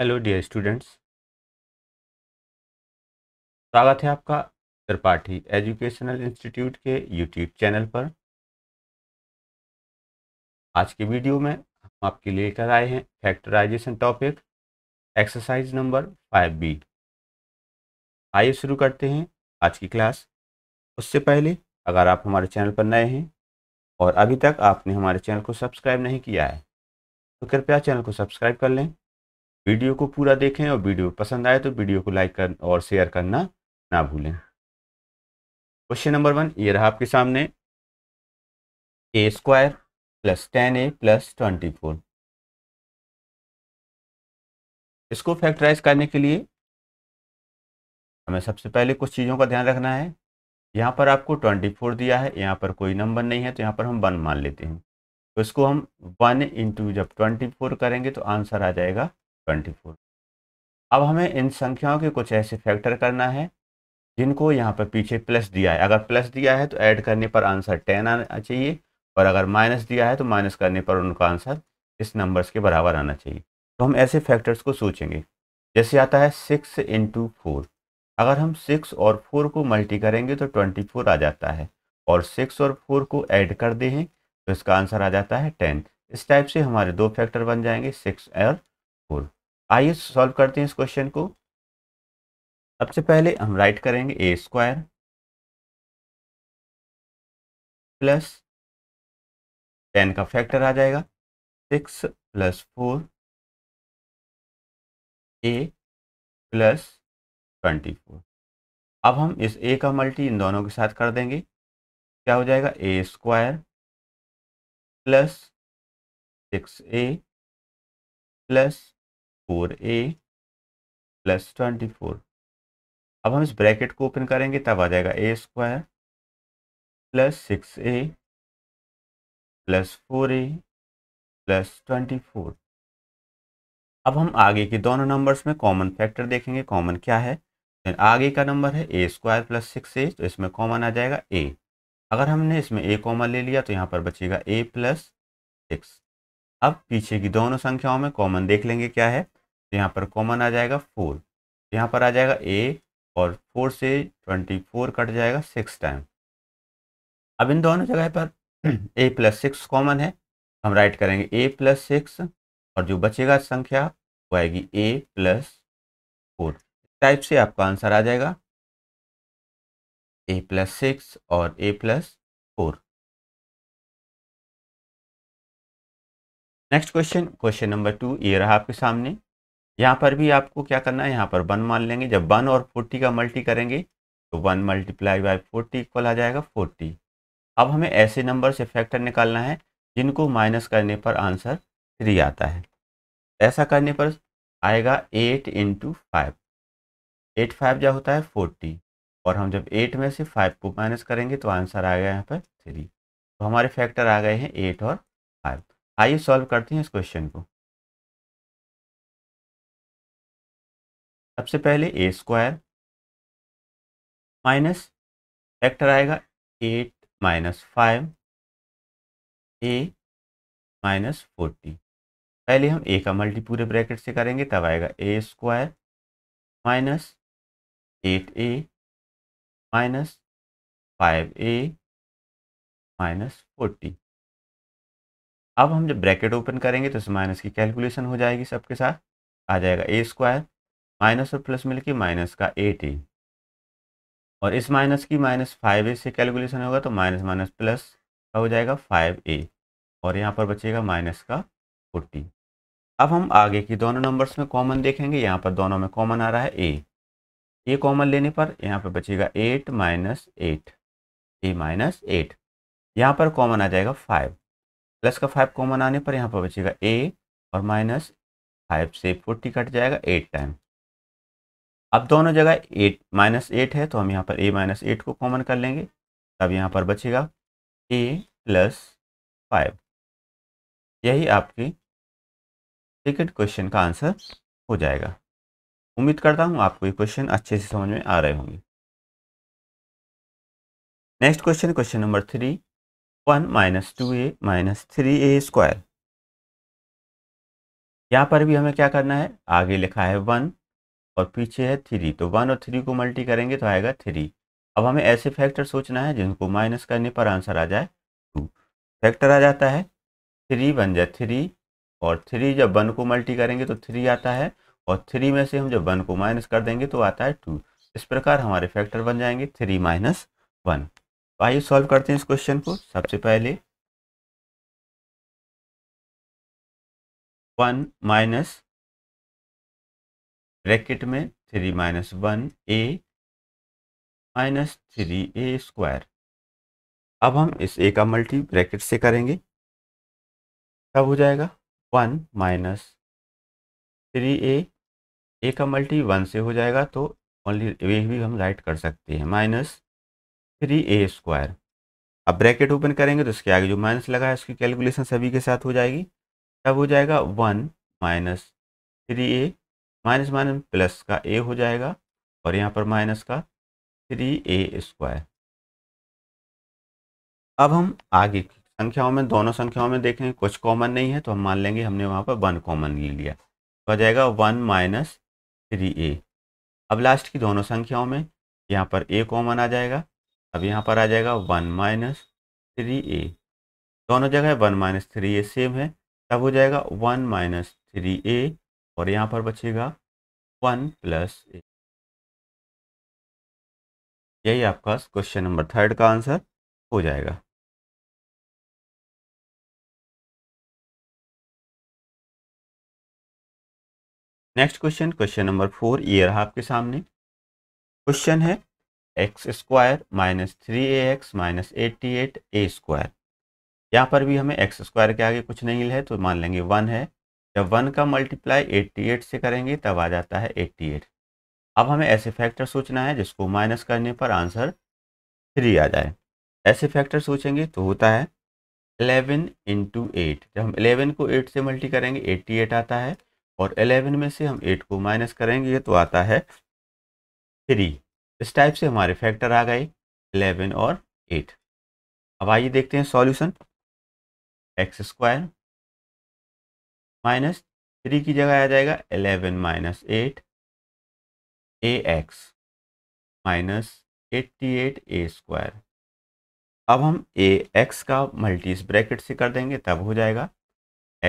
hello dear students स्वागत है आपका त्रिपाठी एजुकेशनल इंस्टीट्यूट के यूट्यूब चैनल पर आज के वीडियो में हम आपके लिए लेकर आए हैं factorization topic exercise number five B आइए शुरू करते हैं आज की क्लास उससे पहले अगर आप हमारे चैनल पर नए हैं और अभी तक आपने हमारे चैनल को सब्सक्राइब नहीं किया है तो कृपया चैनल को सब्सक्राइब कर लें वीडियो को पूरा देखें और वीडियो पसंद आए तो वीडियो को लाइक कर और शेयर करना ना भूलें क्वेश्चन नंबर वन ये रहा आपके सामने a square plus ten a plus twenty four इसको फैक्टराइज करने के लिए हमें सबसे पहले कुछ चीज़ों का ध्यान रखना है यहाँ पर आपको ट्वेंटी फोर दिया है यहाँ पर कोई नंबर नहीं है तो यहाँ पर हम वन मान लेते हैं तो इसको हम वन इंटू जब ट्वेंटी फोर करेंगे तो आंसर आ जाएगा ट्वेंटी फोर अब हमें इन संख्याओं के कुछ ऐसे फैक्टर करना है जिनको यहाँ पर पीछे प्लस दिया है अगर प्लस दिया है तो ऐड करने पर आंसर टेन आना चाहिए और अगर माइनस दिया है तो माइनस करने पर उनका आंसर इस नंबर्स के बराबर आना चाहिए तो हम ऐसे फैक्टर्स को सोचेंगे जैसे आता है सिक्स इंटू फोर अगर हम सिक्स और फोर को मल्टी करेंगे तो ट्वेंटी फोर आ जाता है और सिक्स और फोर को ऐड कर दें तो इसका आंसर आ जाता है टेन इस टाइप से हमारे दो फैक्टर बन जाएंगे सिक्स और फोर आइए सॉल्व करते हैं इस क्वेश्चन को सबसे पहले हम राइट करेंगे ए स्क्वायर प्लस टेन का फैक्टर आ जाएगा six plus four a plus twenty four अब हम इस ए का मल्टी इन दोनों के साथ कर देंगे क्या हो जाएगा a square plus six a plus four a plus twenty four अब हम इस ब्रैकेट को ओपन करेंगे तब आ जाएगा a square plus six a plus four a plus twenty four अब हम आगे के दोनों नंबर्स में कॉमन फैक्टर देखेंगे कॉमन क्या है आगे का नंबर है a square plus six a तो इसमें कॉमन आ जाएगा ए अगर हमने इसमें ए कॉमन ले लिया तो यहाँ पर बचेगा ए प्लस सिक्स अब पीछे की दोनों संख्याओं में कॉमन देख लेंगे क्या है तो यहाँ पर कॉमन आ जाएगा फोर तो यहाँ पर आ जाएगा ए और फोर से ट्वेंटी फोर कट जाएगा सिक्स टाइम अब इन दोनों जगह पर ए प्लस सिक्स कॉमन है हम राइट करेंगे ए प्लस सिक्स और जो बचेगा संख्या वो आएगी ए प्लस फोर टाइप से आपका आंसर आ जाएगा ए प्लस सिक्स और a plus four next question question number two ये रहा आपके सामने यहाँ पर भी आपको क्या करना है यहाँ पर वन मान लेंगे जब वन और फोर्टी का मल्टी करेंगे तो one multiply by forty equal आ जाएगा फोर्टी अब हमें ऐसे नंबर से फैक्टर निकालना है जिनको माइनस करने पर आंसर थ्री आता है ऐसा करने पर आएगा eight into five eight five जो होता है फोर्टी और हम जब एट में से फाइव को माइनस करेंगे तो आंसर आ गया यहाँ पर थ्री तो हमारे फैक्टर आ गए हैं एट और फाइव आइए सॉल्व करते हैं इस क्वेश्चन को सबसे पहले ए स्क्वायर माइनस फैक्टर आएगा eight minus five a minus forty पहले हम ए का मल्टी पूरे ब्रैकेट से करेंगे तब आएगा a square minus eight a minus five a minus forty अब हम जब ब्रैकेट ओपन करेंगे तो इस माइनस की कैलकुलेशन हो जाएगी सबके साथ आ जाएगा ए स्क्वायर माइनस और प्लस मिलके माइनस का एट ए और इस माइनस की माइनस फाइव ए से कैलकुलेशन होगा तो माइनस माइनस प्लस का हो जाएगा फाइव ए और यहाँ पर बचेगा माइनस का फोर्टी अब हम आगे की दोनों नंबर्स में कॉमन देखेंगे यहाँ पर दोनों में कॉमन आ रहा है ए ए कॉमन लेने पर यहाँ पर बचेगा eight minus eight a minus eight यहाँ पर कॉमन आ जाएगा फाइव प्लस का फाइव कॉमन आने पर यहाँ पर बचेगा ए और माइनस फाइव से फोर्टी कट जाएगा एट टाइम अब दोनों जगह एट माइनस एट है तो हम यहाँ पर ए माइनस एट को कॉमन कर लेंगे तब यहाँ पर बचेगा ए प्लस फाइव यही आपकी सेकेंड क्वेश्चन का आंसर हो जाएगा उम्मीद करता हूँ आपको ये क्वेश्चन अच्छे से समझ में आ रहे होंगे next question question number three one minus two a minus three a square यहाँ पर भी हमें क्या करना है आगे लिखा है वन और पीछे है थ्री तो वन और थ्री को मल्टी करेंगे तो आएगा थ्री अब हमें ऐसे फैक्टर सोचना है जिनको माइनस करने पर आंसर आ जाए टू फैक्टर आ जाता है थ्री बन जाए थ्री और थ्री जब वन को मल्टी करेंगे तो थ्री आता है और थ्री में से हम जब वन को माइनस कर देंगे तो आता है टू इस प्रकार हमारे फैक्टर बन जाएंगे थ्री माइनस वन तो आइए सॉल्व करते हैं इस क्वेश्चन को सबसे पहले वन माइनस ब्रैकेट में three minus one a minus three a square अब हम इस ए का मल्टी ब्रैकेट से करेंगे तब हो जाएगा one minus three a a का मल्टी वन से हो जाएगा तो ओनली वे भी हम राइट कर सकते हैं माइनस थ्री ए स्क्वायर अब ब्रैकेट ओपन करेंगे तो इसके आगे जो माइनस लगा है उसकी कैलकुलेशन सभी के साथ हो जाएगी तब हो जाएगा one minus three a minus minus plus का ए हो जाएगा और यहाँ पर माइनस का थ्री ए स्क्वायर अब हम आगे की संख्याओं में दोनों संख्याओं में देखें कुछ कॉमन नहीं है तो हम मान लेंगे हमने वहाँ पर वन कॉमन ले लिया तो आ जाएगा वन माइनस थ्री ए अब लास्ट की दोनों संख्याओं में यहाँ पर ए कॉमन आ जाएगा अब यहाँ पर आ जाएगा वन माइनस थ्री ए दोनों जगह one minus three a same है तब हो जाएगा वन माइनस थ्री ए और यहाँ पर बचेगा वन प्लस ए यही आपका क्वेश्चन नंबर थर्ड का आंसर हो जाएगा next question question number four ये रहा आपके सामने क्वेश्चन है x square minus three a x minus eighty eight a square यहाँ पर भी हमें एक्स स्क्वायर के आगे कुछ नहीं है तो मान लेंगे वन है जब वन का मल्टीप्लाई एट्टी एट से करेंगे तब आ जाता है एट्टी एट अब हमें ऐसे फैक्टर सोचना है जिसको माइनस करने पर आंसर थ्री आ जाए ऐसे फैक्टर सोचेंगे तो होता है एलेवन इंटू एट जब हम एलेवन को एट से मल्टी करेंगे एट्टी एट आता है और एलेवन में से हम एट को माइनस करेंगे तो आता है थ्री इस टाइप से हमारे फैक्टर आ गए एलेवन और एट अब आइए देखते हैं solution x square minus three की जगह आ जाएगा eleven minus eight a x minus eighty eight a square अब हम ए एक्स का मल्टी ब्रैकेट से कर देंगे तब हो जाएगा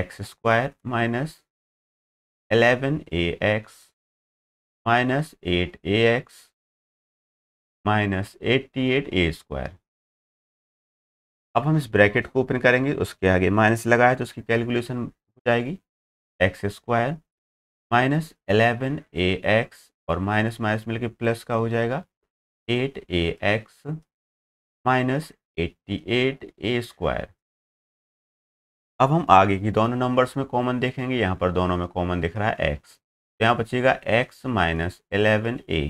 x square minus eleven a x minus eight a x minus eighty eight a square अब हम इस ब्रैकेट को ओपन करेंगे उसके आगे माइनस लगाया तो उसकी कैलकुलेशन हो जाएगी x square minus eleven a x और माइनस माइनस मिलकर प्लस का हो जाएगा eight a x minus eighty eight a square अब हम आगे की दोनों नंबर्स में कॉमन देखेंगे यहाँ पर दोनों में कॉमन दिख रहा है एक्स तो यहाँ बचेगा एक्स माइनस एलेवन ए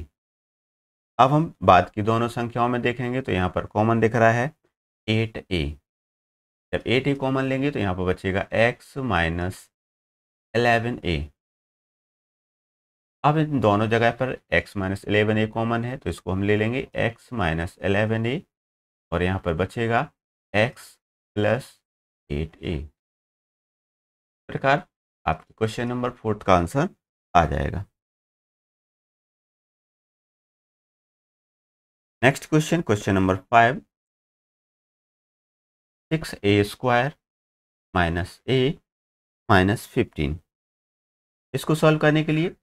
अब हम बाद की दोनों संख्याओं में देखेंगे तो यहाँ पर कॉमन दिख रहा है एट ए जब एट ए कॉमन लेंगे तो यहाँ पर बचेगा एक्स माइनस एलेवन ए अब इन दोनों जगह पर x minus eleven a common है तो इसको हम ले लेंगे एक्स माइनस एलेवन ए और यहाँ पर बचेगा एक्स प्लस एट ए प्रकार आपके क्वेश्चन नंबर फोर्थ का आंसर आ जाएगा next question question number five six a square minus a minus fifteen इसको सॉल्व करने के लिए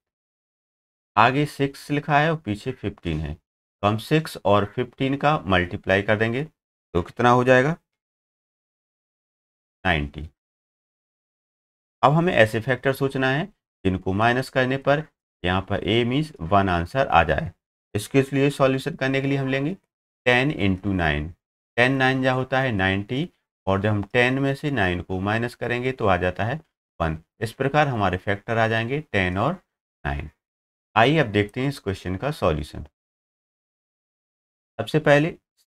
आगे सिक्स लिखा है और पीछे फिफ्टीन है तो हम सिक्स और फिफ्टीन का मल्टीप्लाई कर देंगे तो कितना हो जाएगा नाइन्टी अब हमें ऐसे फैक्टर सोचना है जिनको माइनस करने पर यहाँ पर ए मीन्स वन आंसर आ जाए इसके लिए सॉल्यूशन करने के लिए हम लेंगे ten into nine ten nine जहाँ होता है नाइन्टी और जब हम टेन में से नाइन को माइनस करेंगे तो आ जाता है वन इस प्रकार हमारे फैक्टर आ जाएंगे टेन और नाइन आइए अब देखते हैं इस क्वेश्चन का सॉल्यूशन सबसे पहले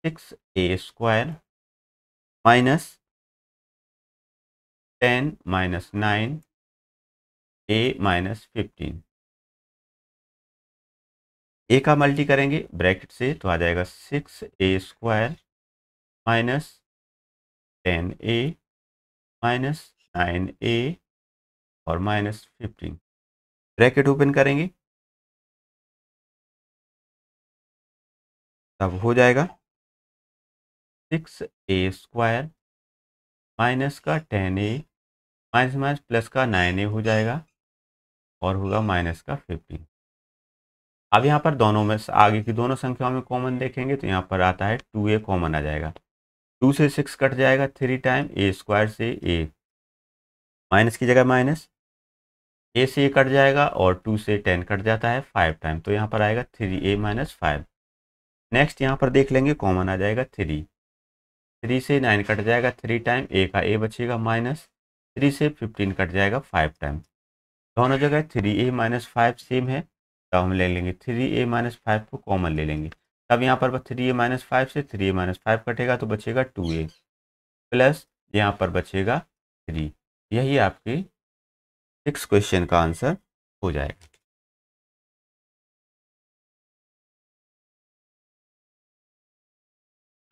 six a square minus ten minus nine a minus fifteen a का मल्टी करेंगे ब्रैकेट से तो आ जाएगा six a square minus ten a minus nine a और माइनस फिफ्टीन ब्रैकेट ओपन करेंगे तब हो जाएगा सिक्स ए स्क्वायर माइनस का ten a minus minus plus का नाइन ए हो जाएगा और होगा माइनस का फिफ्टीन अब यहाँ पर दोनों में आगे की दोनों संख्याओं में कॉमन देखेंगे तो यहाँ पर आता है टू ए कॉमन आ जाएगा टू से सिक्स कट जाएगा थ्री टाइम ए स्क्वायर से ए माइनस की जगह माइनस ए से कट जाएगा और टू से टेन कट जाता है फाइव टाइम तो यहाँ पर आएगा three a minus five next यहाँ पर देख लेंगे कॉमन आ जाएगा थ्री थ्री से नाइन कट जाएगा थ्री टाइम ए का ए बचेगा माइनस थ्री से फिफ्टीन कट जाएगा फाइव टाइम दोनों जगह three a minus five same है तब तो हम ले लेंगे थ्री ए माइनस फाइव को कॉमन ले लेंगे तब यहाँ पर थ्री ए माइनस फाइव से थ्री ए माइनस फाइव कटेगा तो बचेगा टू ए प्लस यहाँ पर बचेगा थ्री यही आपकी सिक्स क्वेश्चन का आंसर हो जाएगा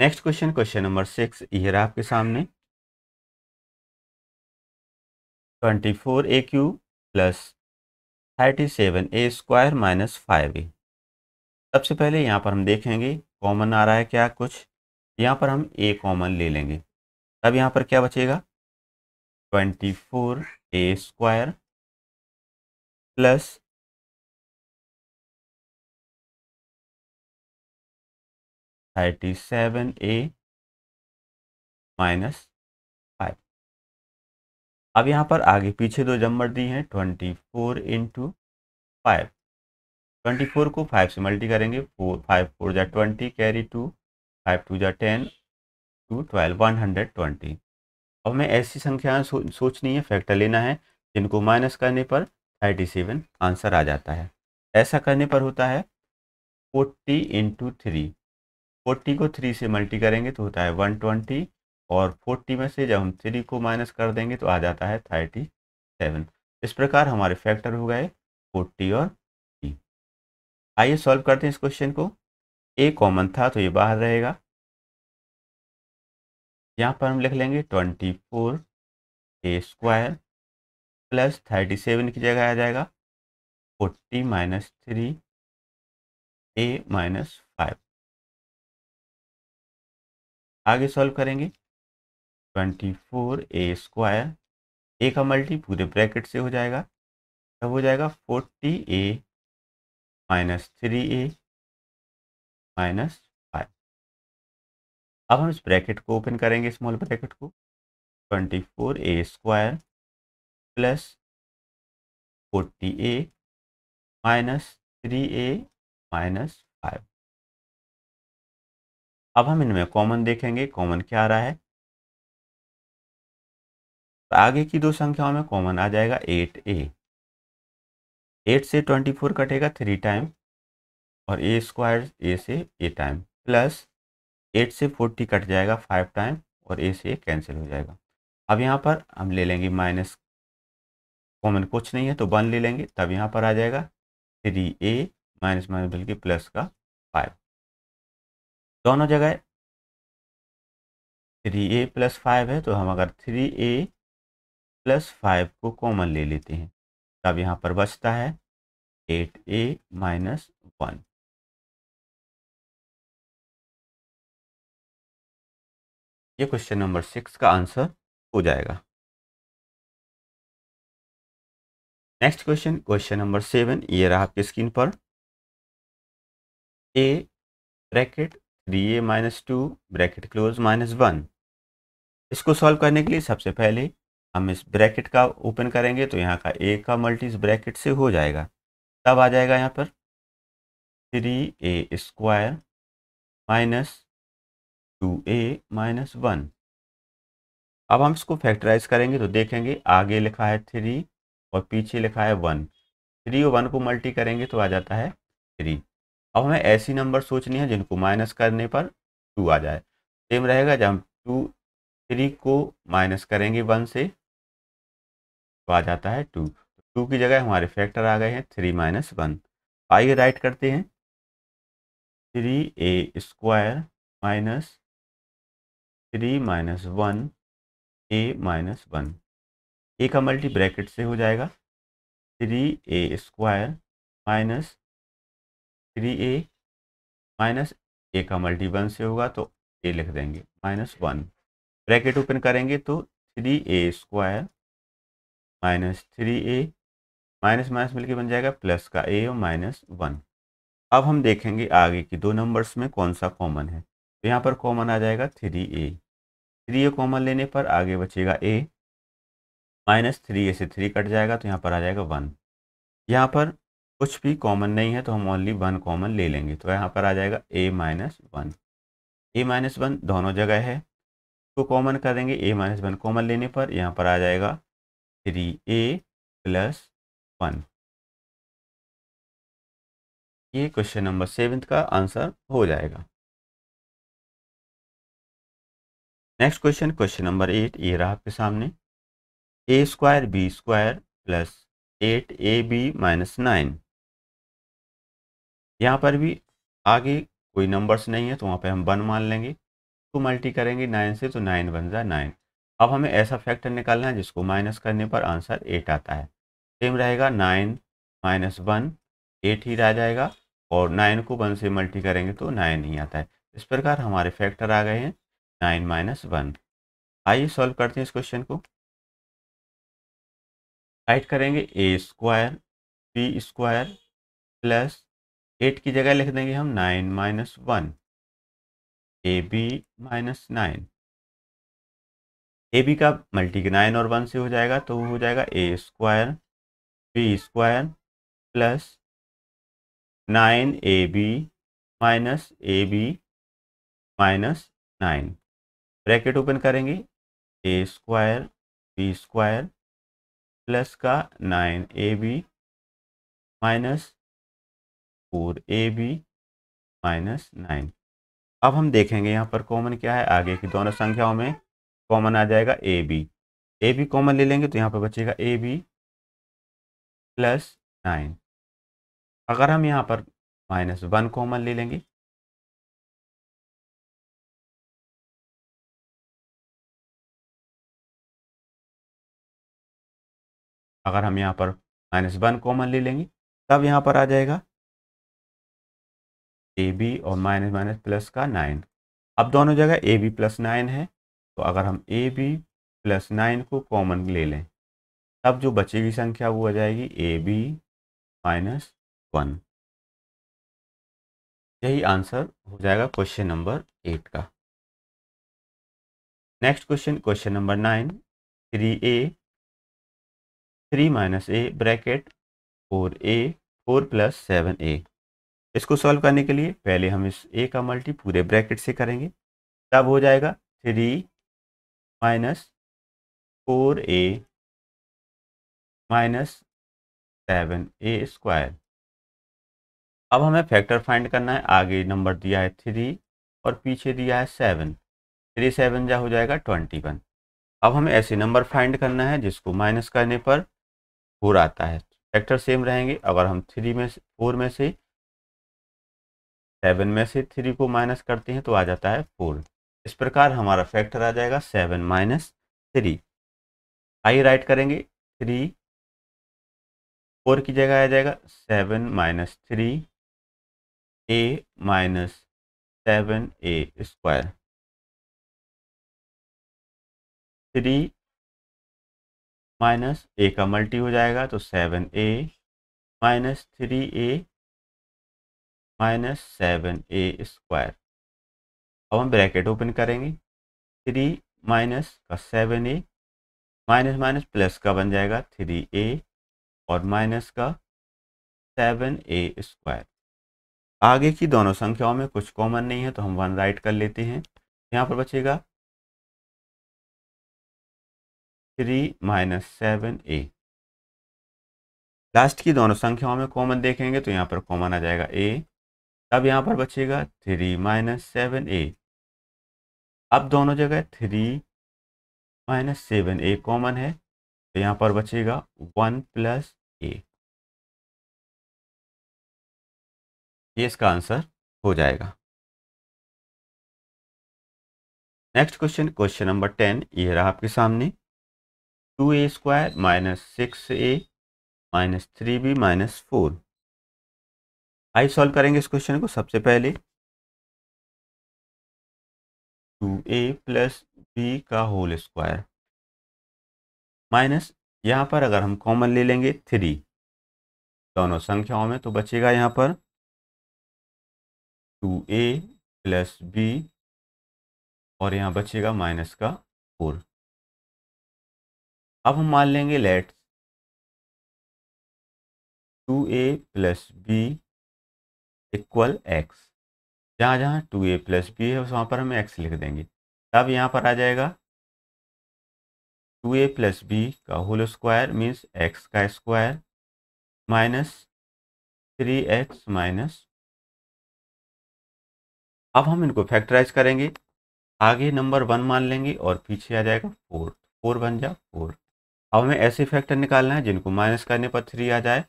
next question question number six ये रहा आपके सामने twenty four a cube plus thirty seven a square minus five a सबसे पहले यहाँ पर हम देखेंगे कॉमन आ रहा है क्या कुछ यहाँ पर हम ए कॉमन ले लेंगे तब यहाँ पर क्या बचेगा twenty four a square plus thirty seven a minus five अब यहाँ पर आगे पीछे दो जम्बर दिए हैं twenty four into five twenty four को फाइव से मल्टी करेंगे फोर फाइव फोर जा twenty carry two five two जा ten two twelve one hundred twenty अब हमें ऐसी संख्याएं सो, सोचनी है फैक्टर लेना है जिनको माइनस करने पर थर्टी सेवन आंसर आ जाता है ऐसा करने पर होता है फोर्टी इंटू थ्री फोर्टी को थ्री से मल्टी करेंगे तो होता है वन ट्वेंटी और फोर्टी में से जब हम थ्री को माइनस कर देंगे तो आ जाता है थर्टी सेवन इस प्रकार हमारे फैक्टर हो गए फोर्टी और थ्री आइए सॉल्व करते हैं इस क्वेश्चन को ए कॉमन था तो ये बाहर रहेगा यहाँ पर हम लिख लेंगे twenty four a square plus thirty seven की जगह आ जाएगा forty minus three a minus five आगे सॉल्व करेंगे twenty four a square a का मल्टी पूरे ब्रैकेट से हो जाएगा तब हो जाएगा forty a minus three a minus five अब हम इस ब्रैकेट को ओपन करेंगे स्मॉल ब्रैकेट को twenty four a square plus forty a minus three a minus five अब हम इनमें कॉमन देखेंगे कॉमन क्या आ रहा है तो आगे की दो संख्याओं में कॉमन आ जाएगा एट ए एट से ट्वेंटी फोर कटेगा थ्री टाइम और ए स्क्वायर ए से ए टाइम प्लस एट से फोर्टी कट जाएगा फाइव टाइम और ए से कैंसिल हो जाएगा अब यहाँ पर हम ले लेंगे माइनस कॉमन कुछ नहीं है तो वन ले लेंगे तब यहाँ पर आ जाएगा थ्री ए माइनस माइनस बल्कि प्लस का फाइव दोनों जगह थ्री ए प्लस फाइव है तो हम अगर थ्री ए प्लस फाइव को कॉमन ले लेते हैं तब यहाँ पर बचता है एट ए माइनस वन ये क्वेश्चन नंबर सिक्स का आंसर हो जाएगा next question question number seven ये रहा आपके स्क्रीन पर a bracket three a minus two bracket close minus one इसको सॉल्व करने के लिए सबसे पहले हम इस ब्रैकेट का ओपन करेंगे तो यहाँ का ए का मल्टी इस ब्रैकेट से हो जाएगा तब आ जाएगा यहाँ पर three a square minus two a minus one अब हम इसको फैक्टराइज करेंगे तो देखेंगे आगे लिखा है थ्री और पीछे लिखा है वन थ्री और वन को मल्टी करेंगे तो आ जाता है थ्री अब हमें ऐसी नंबर सोचनी है जिनको माइनस करने पर टू आ जाए सेम रहेगा जब हम टू थ्री को माइनस करेंगे वन से तो आ जाता है टू टू की जगह हमारे फैक्टर आ गए हैं थ्री माइनस वन आइए राइट करते हैं three a square minus three minus one a minus one a का मल्टी ब्रैकेट से हो जाएगा three a square minus three a minus a का मल्टी वन से होगा तो ए लिख देंगे माइनस वन ब्रैकेट ओपन करेंगे तो three a square minus three a minus minus मिलके बन जाएगा प्लस का ए और माइनस वन अब हम देखेंगे आगे कि दो नंबर्स में कौन सा कॉमन है तो यहाँ पर कॉमन आ जाएगा three a three a common लेने पर आगे बचेगा ए माइनस थ्री ए से थ्री कट जाएगा तो यहाँ पर आ जाएगा वन यहाँ पर कुछ भी कॉमन नहीं है तो हम ओनली वन कॉमन ले लेंगे तो यहाँ पर आ जाएगा a minus one a minus one दोनों जगह है तो कॉमन करेंगे ए माइनस वन कॉमन लेने पर यहाँ पर आ जाएगा थ्री ए प्लस वन ये क्वेश्चन नंबर सेवेंथ का आंसर हो जाएगा next question question number eight ये रहा आपके सामने a square b square plus eight a b minus nine यहाँ पर भी आगे कोई नंबर्स नहीं है तो वहाँ पे हम वन मान लेंगे तो मल्टी करेंगे नाइन से तो नाइन बन जाए नाइन अब हमें ऐसा फैक्टर निकालना है जिसको माइनस करने पर आंसर एट आता है सेम रहेगा नाइन माइनस वन एट ही रह जाएगा और नाइन को वन से मल्टी करेंगे तो नाइन ही आता है इस प्रकार हमारे फैक्टर आ गए हैं नाइन माइनस वन आइए सॉल्व करते हैं इस क्वेश्चन को फाइट करेंगे a square b square plus eight की जगह लिख देंगे हम nine minus one a b minus nine a b का मल्टी नाइन और वन से हो जाएगा तो वो हो जाएगा a square b square plus nine a b minus a b minus nine bracket open करेंगे a square b square plus का nine a b minus four a b minus nine अब हम देखेंगे यहाँ पर कॉमन क्या है आगे की दोनों संख्याओं में कॉमन आ जाएगा a b a b common ले लेंगे तो यहाँ पर बचेगा ए बी प्लस नाइन अगर हम यहाँ पर माइनस वन कॉमन ले लेंगे अगर हम यहाँ पर माइनस वन कॉमन ले लेंगे तब यहाँ पर आ जाएगा ए बी और माइनस माइनस प्लस का नाइन अब दोनों जगह ए बी प्लस नाइन है तो अगर हम ए बी प्लस नाइन को कॉमन ले लें तब जो बचेगी संख्या वो आ जाएगी ए बी माइनस वन यही आंसर हो जाएगा क्वेश्चन नंबर एट का next question question number nine three a three minus a bracket four a four plus seven a इसको सॉल्व करने के लिए पहले हम इस ए का मल्टी पूरे ब्रैकेट से करेंगे तब हो जाएगा three minus four a minus seven a square अब हमें फैक्टर फाइंड करना है आगे नंबर दिया है थ्री और पीछे दिया है सेवन थ्री सेवन जा हो जाएगा ट्वेंटी वन अब हमें ऐसे नंबर फाइंड करना है जिसको माइनस करने पर फोर आता है फैक्टर सेम रहेंगे अगर हम थ्री में फोर में से सेवन में से थ्री को माइनस करते हैं तो आ जाता है फोर इस प्रकार हमारा फैक्टर आ जाएगा सेवन माइनस थ्री आई राइट करेंगे थ्री फोर की जगह आ जाएगा seven minus three a minus seven a square three minus a का मल्टी हो जाएगा तो seven a minus three a minus seven a square अब हम ब्रैकेट ओपन करेंगे थ्री माइनस का seven a minus minus plus का बन जाएगा थ्री ए और माइनस का सेवन ए स्क्वायर आगे की दोनों संख्याओं में कुछ कॉमन नहीं है तो हम वन राइट कर लेते हैं यहाँ पर बचेगा three minus seven a last की दोनों संख्याओं में कॉमन देखेंगे तो यहाँ पर कॉमन आ जाएगा ए तब यहाँ पर बचेगा थ्री माइनस सेवन ए अब दोनों जगह three minus seven a common है तो यहाँ पर बचेगा वन प्लस ए ये इसका आंसर हो जाएगा next question question number ten ये रहा आपके सामने two a square minus six a minus three b minus four आई सॉल्व करेंगे इस क्वेश्चन को सबसे पहले टू ए प्लस बी का होल स्क्वायर माइनस यहाँ पर अगर हम कॉमन ले लेंगे थ्री दोनों संख्याओं में तो बचेगा यहाँ पर टू ए प्लस बी और यहाँ बचेगा माइनस का फोर अब हम मान लेंगे let's two a plus b equal x जहाँ जहाँ टू ए प्लस बी है वहाँ पर हम एक्स लिख देंगे तब यहाँ पर आ जाएगा टू ए प्लस बी का होल स्क्वायर मीन्स एक्स का square minus three x minus अब हम इनको फैक्टराइज करेंगे आगे नंबर वन मान लेंगे और पीछे आ जाएगा फोर फोर बन जा फोर अब हमें ऐसे फैक्टर निकालना है जिनको माइनस करने पर थ्री आ जाए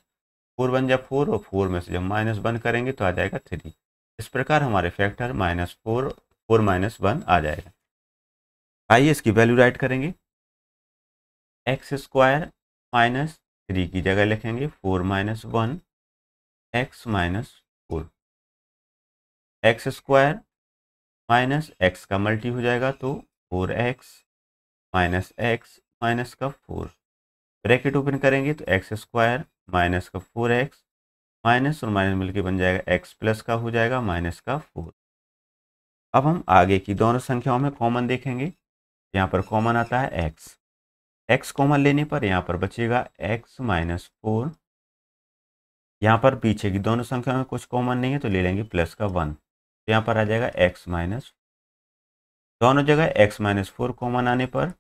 फोर बन जाए फोर और फोर में से जब माइनस वन करेंगे तो आ जाएगा थ्री इस प्रकार हमारे factor minus four four minus one आ जाएगा आइए इसकी वैल्यू राइट करेंगे एक्स स्क्वायर माइनस थ्री की जगह लिखेंगे four minus one x minus four x square minus x का मल्टी हो जाएगा तो four x minus x minus का फोर ब्रैकेट ओपन करेंगे तो एक्स स्क्वायर माइनस का फोर एक्स माइनस और माइनस मिलके बन जाएगा एक्स प्लस का हो जाएगा माइनस का फोर अब हम आगे की दोनों संख्याओं में कॉमन देखेंगे यहाँ पर कॉमन आता है एक्स एक्स कॉमन लेने पर यहाँ पर बचेगा एक्स माइनस फोर यहाँ पर पीछे की दोनों संख्याओं में कुछ कॉमन नहीं है तो ले लेंगे प्लस का वन तो यहाँ पर आ जाएगा एक्स माइनस दोनों जगह एक्स माइनस फोर कॉमन आने पर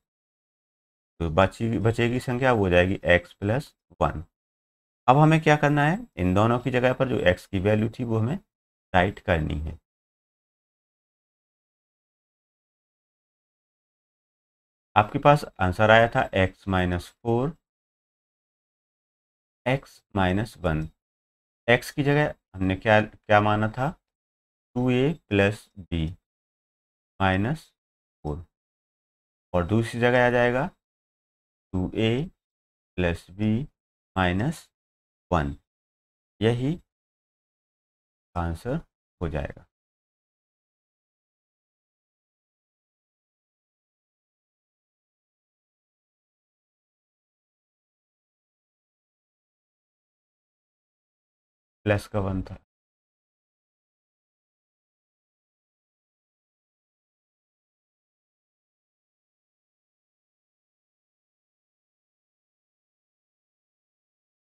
तो बची बचेगी संख्या वो हो जाएगी एक्स प्लस वन अब हमें क्या करना है इन दोनों की जगह पर जो एक्स की वैल्यू थी वो हमें राइट करनी है आपके पास आंसर आया था x minus four x minus one x की जगह हमने क्या क्या माना था two a plus b minus four और दूसरी जगह आ जाएगा two a plus b minus one यही आंसर हो जाएगा प्लस का वन था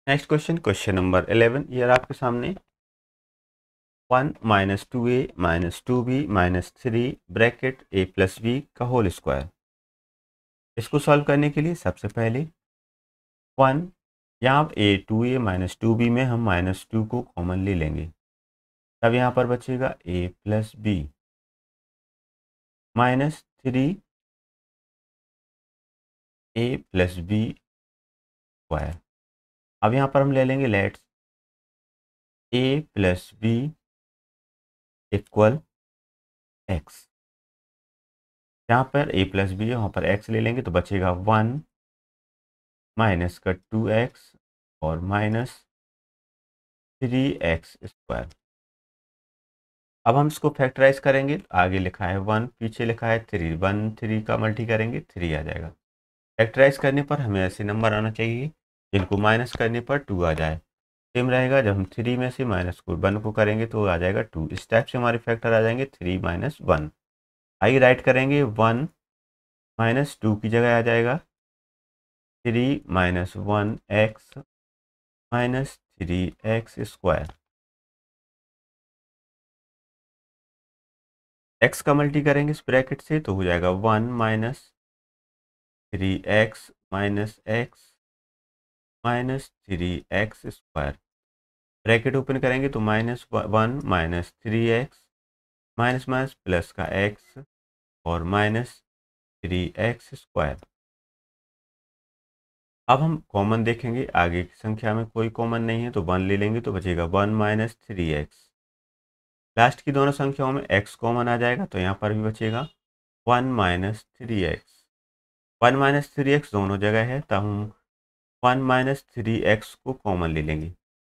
next question question number eleven ये आपके सामने one minus two a minus two b minus three bracket a plus b का होल स्क्वायर इसको सॉल्व करने के लिए सबसे पहले वन यहाँ a two a minus two b में हम माइनस टू को कॉमन ले लेंगे तब यहाँ पर बचेगा a plus b minus three a plus b square अब यहाँ पर हम ले लेंगे let's a plus b equal x यहाँ पर ए प्लस बी है वहाँ पर एक्स ले लेंगे तो बचेगा वन माइनस का टू एक्स और माइनस थ्री एक्स स्क्वायर अब हम इसको फैक्टराइज करेंगे आगे लिखा है वन पीछे लिखा है थ्री वन थ्री का मल्टी करेंगे थ्री आ जाएगा फैक्टराइज करने पर हमें ऐसे नंबर आना चाहिए जिनको माइनस करने पर टू आ जाए सेम रहेगा जब हम थ्री में से माइनस को वन को करेंगे तो आ जाएगा टू इस टाइप से हमारे फैक्टर आ जाएंगे थ्री माइनस वन आइए राइट करेंगे वन माइनस टू की जगह आ जाएगा three minus one x minus three x square x का मल्टी करेंगे इस ब्रैकेट से तो हो जाएगा one minus three x minus x minus three x square bracket open करेंगे तो minus one minus three x minus minus plus का एक्स और माइनस थ्री एक्स स्क्वायर अब हम कॉमन देखेंगे आगे की संख्या में कोई कॉमन नहीं है तो वन ले लेंगे तो बचेगा one minus three x last की दोनों संख्याओं में एक्स कॉमन आ जाएगा तो यहाँ पर भी बचेगा one minus three x one minus three x दोनों जगह है तब तो हम वन माइनस थ्री एक्स को कॉमन ले लेंगे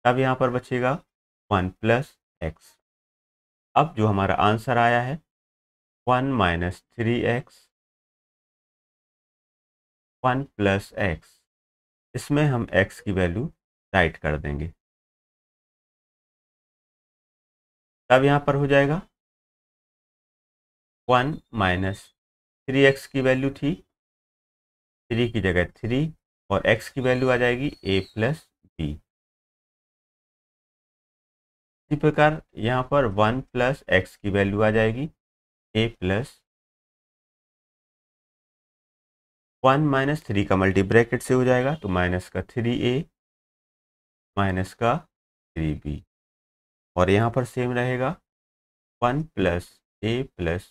तब यहाँ पर बचेगा वन प्लस एक्स अब जो हमारा आंसर आया है one minus three x one plus x इसमें हम एक्स की वैल्यू राइट कर देंगे तब यहाँ पर हो जाएगा वन माइनस थ्री एक्स की वैल्यू थी थ्री की जगह थ्री और एक्स की वैल्यू आ जाएगी ए प्लस बी इसी प्रकार यहाँ पर वन प्लस एक्स की वैल्यू आ जाएगी a plus one minus three का मल्टी ब्रैकेट से हो जाएगा तो माइनस का थ्री ए माइनस का थ्री बी और यहाँ पर सेम रहेगा वन प्लस ए प्लस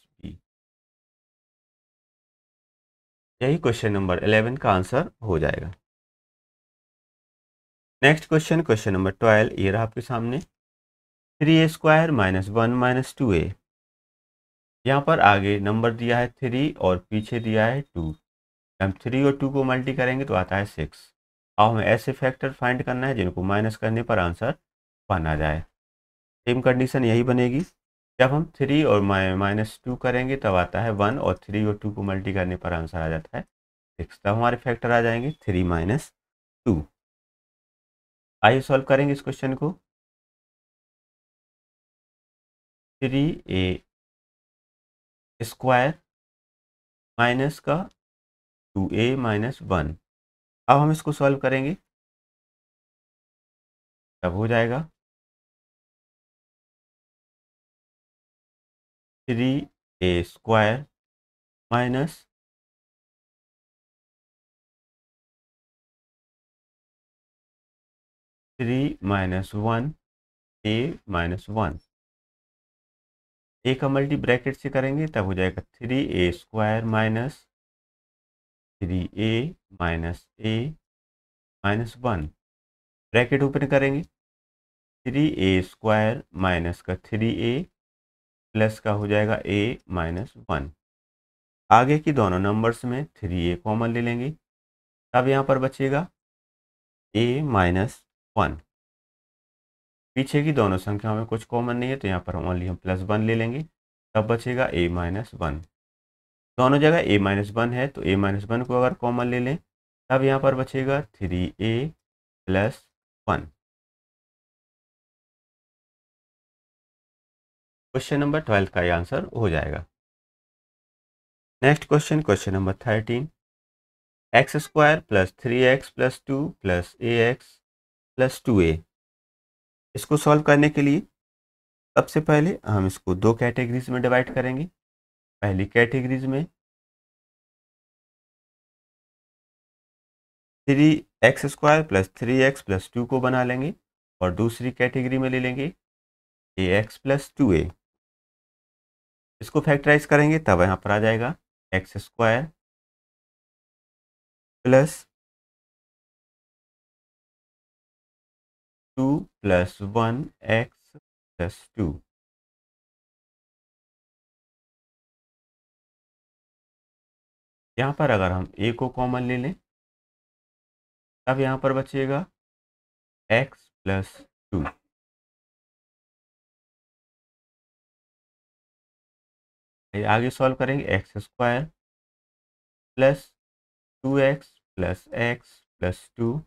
यही क्वेश्चन नंबर इलेवन का आंसर हो जाएगा next question question number twelve ये रहा आपके सामने three a square minus one minus two a यहाँ पर आगे नंबर दिया है थ्री और पीछे दिया है टू हम थ्री और टू को मल्टी करेंगे तो आता है सिक्स अब हमें ऐसे फैक्टर फाइंड करना है जिनको माइनस करने पर आंसर बना आ जाए सेम कंडीशन यही बनेगी जब हम थ्री और माइनस टू करेंगे तब आता है वन और थ्री और टू को मल्टी करने पर आंसर आ जाता है सिक्स तब हमारे फैक्टर आ जाएंगे थ्री माइनस टू आइए सॉल्व करेंगे इस क्वेश्चन को थ्री ए स्क्वायर माइनस का टू ए माइनस वन अब हम इसको सॉल्व करेंगे तब हो जाएगा three a square minus three minus one a minus one a का मल्टी ब्रैकेट से करेंगे तब हो जाएगा three a square minus three a minus a minus one bracket open करेंगे थ्री ए स्क्वायर माइनस का थ्री ए प्लस का हो जाएगा ए माइनस वन आगे की दोनों नंबर्स में थ्री ए कॉमन ले लेंगे तब यहाँ पर बचेगा ए माइनस वन पीछे की दोनों संख्याओं में कुछ कॉमन नहीं है तो यहाँ पर ओनली हम प्लस वन ले लेंगे तब बचेगा ए माइनस वन दोनों जगह ए माइनस वन है तो ए माइनस वन को अगर कॉमन ले लें तब यहाँ पर बचेगा three a plus one question number twelfth का ये आंसर हो जाएगा next question question number thirteen x square plus three x plus two plus a x plus two a इसको सॉल्व करने के लिए सबसे पहले हम इसको दो कैटेगरीज में डिवाइड करेंगे पहली कैटेगरीज में three x square plus three x plus two को बना लेंगे और दूसरी कैटेगरी में ले लेंगे a x plus two a इसको फैक्टराइज करेंगे तब यहाँ पर आ जाएगा x square plus two plus one x plus two यहाँ पर अगर हम ए को कॉमन ले लें तब यहाँ पर बचेगा एक्स प्लस टू आगे सॉल्व करेंगे x square plus two x plus x plus two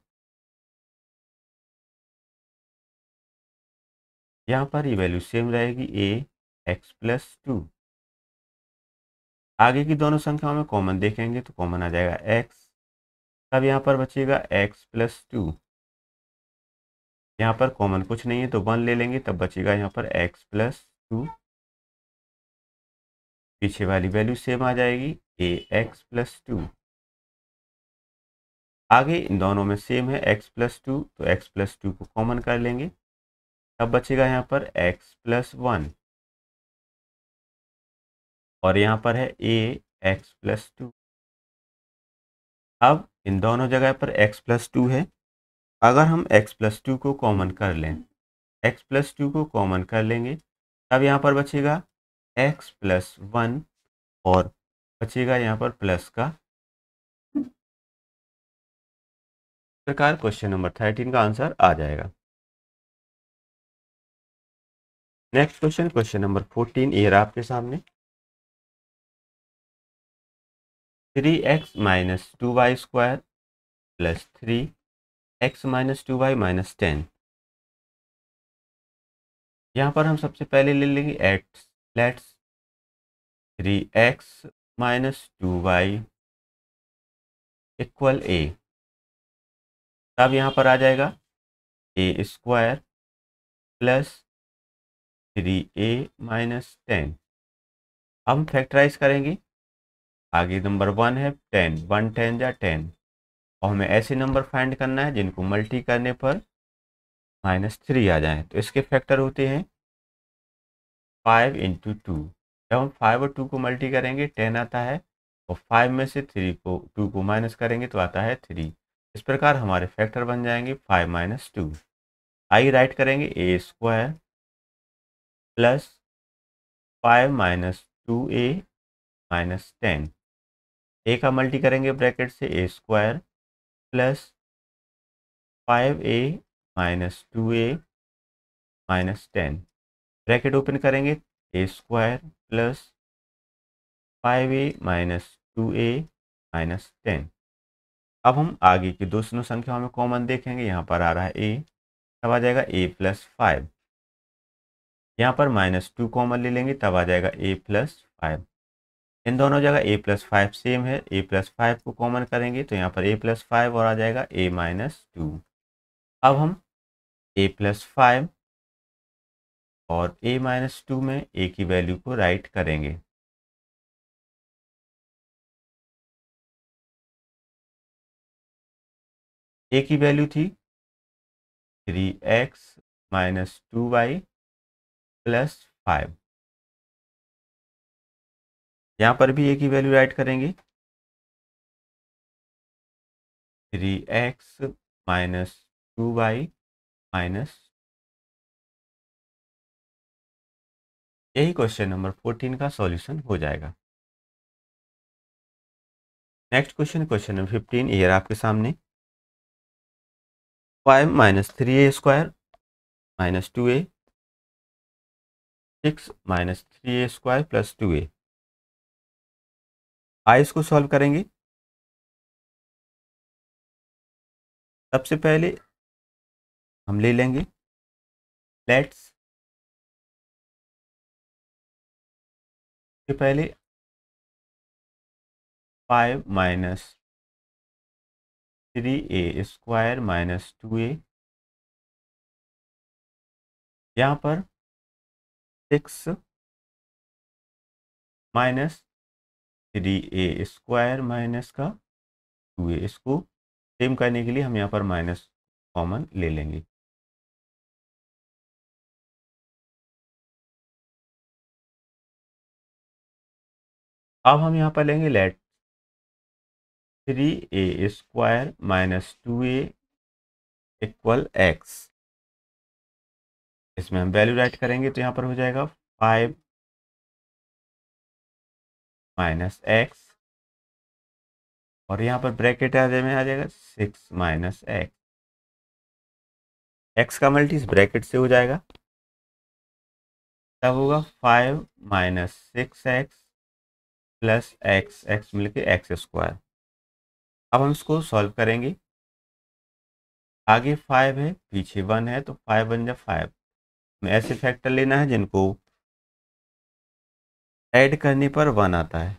यहाँ पर ये वैल्यू सेम रहेगी ए एक्स प्लस टू आगे की दोनों संख्याओं में कॉमन देखेंगे तो कॉमन आ जाएगा एक्स तब यहाँ पर बचेगा एक्स प्लस टू यहाँ पर कॉमन कुछ नहीं है तो वन ले लेंगे तब बचेगा यहाँ पर एक्स प्लस टू पीछे वाली वैल्यू सेम आ जाएगी ए एक्स प्लस टू आगे इन दोनों में सेम है एक्स प्लस टू तो एक्स प्लस टू को कॉमन कर लेंगे अब बचेगा यहाँ पर एक्स प्लस वन और यहाँ पर है ए एक्स प्लस टू अब इन दोनों जगह पर एक्स प्लस टू है अगर हम एक्स प्लस टू को कॉमन कर लें एक्स प्लस टू को कॉमन कर लेंगे अब यहाँ पर बचेगा एक्स प्लस वन और बचेगा यहाँ पर प्लस का प्रकार क्वेश्चन नंबर थर्टीन का आंसर आ जाएगा next question question number fourteen ये रहा आपके सामने three x minus two y square plus three x minus two y minus ten यहाँ पर हम सबसे पहले ले लेंगे x let's three x minus two y equal a तब यहाँ पर आ जाएगा a square plus three a minus ten हम फैक्टराइज करेंगे आगे नंबर वन है टेन वन टेन या टेन और हमें ऐसे नंबर फाइंड करना है जिनको मल्टी करने पर माइनस थ्री आ जाए तो इसके फैक्टर होते हैं फाइव इंटू टू जब हम फाइव और टू को मल्टी करेंगे टेन आता है और फाइव में से थ्री को टू को माइनस करेंगे तो आता है थ्री इस प्रकार हमारे फैक्टर बन जाएंगे फाइव माइनस टू आई राइट करेंगे a square plus five minus two a minus ten a का मल्टी करेंगे ब्रैकेट से a square plus five a minus two a minus ten bracket open करेंगे a square plus five a minus two a minus ten अब हम आगे की दोनों संख्याओं में कॉमन देखेंगे यहाँ पर आ रहा है ए तब आ जाएगा ए प्लस फाइव यहाँ पर माइनस टू कॉमन ले लेंगे तब आ जाएगा ए प्लस फाइव इन दोनों जगह ए प्लस फाइव सेम है ए प्लस फाइव को कॉमन करेंगे तो यहाँ पर ए प्लस फाइव और आ जाएगा ए माइनस टू अब हम ए प्लस फाइव और a माइनस टू में a की वैल्यू को राइट करेंगे a की वैल्यू थी three x minus two y plus five यहां पर भी a की वैल्यू राइट करेंगे three x minus two y minus यही क्वेश्चन नंबर फोर्टीन का सॉल्यूशन हो जाएगा next question question number fifteen ईयर आपके सामने five minus three a square minus two a six minus three a square plus two a आई इसको solve करेंगे सबसे पहले हम ले लेंगे लेट्स सबसे पहले five minus three a square minus two a यहाँ पर six minus three a square minus का टू ए इसको सेम करने के लिए हम यहाँ पर माइनस कॉमन ले लेंगे अब हम यहाँ पर लेंगे let three a square minus two equal x इसमें हम वैल्यू राइट करेंगे तो यहाँ पर हो जाएगा फाइव माइनस एक्स और यहाँ पर ब्रैकेट आ में आ जाएगा सिक्स माइनस एक्स एक्स का मल्टी इस ब्रैकेट से हो जाएगा तब होगा five minus six x plus x x मिल के एक्स स्क्वायर अब हम इसको सॉल्व करेंगे आगे फाइव है पीछे वन है तो फाइव वन या फाइव हमें ऐसे फैक्टर लेना है जिनको ऐड करने पर वन आता है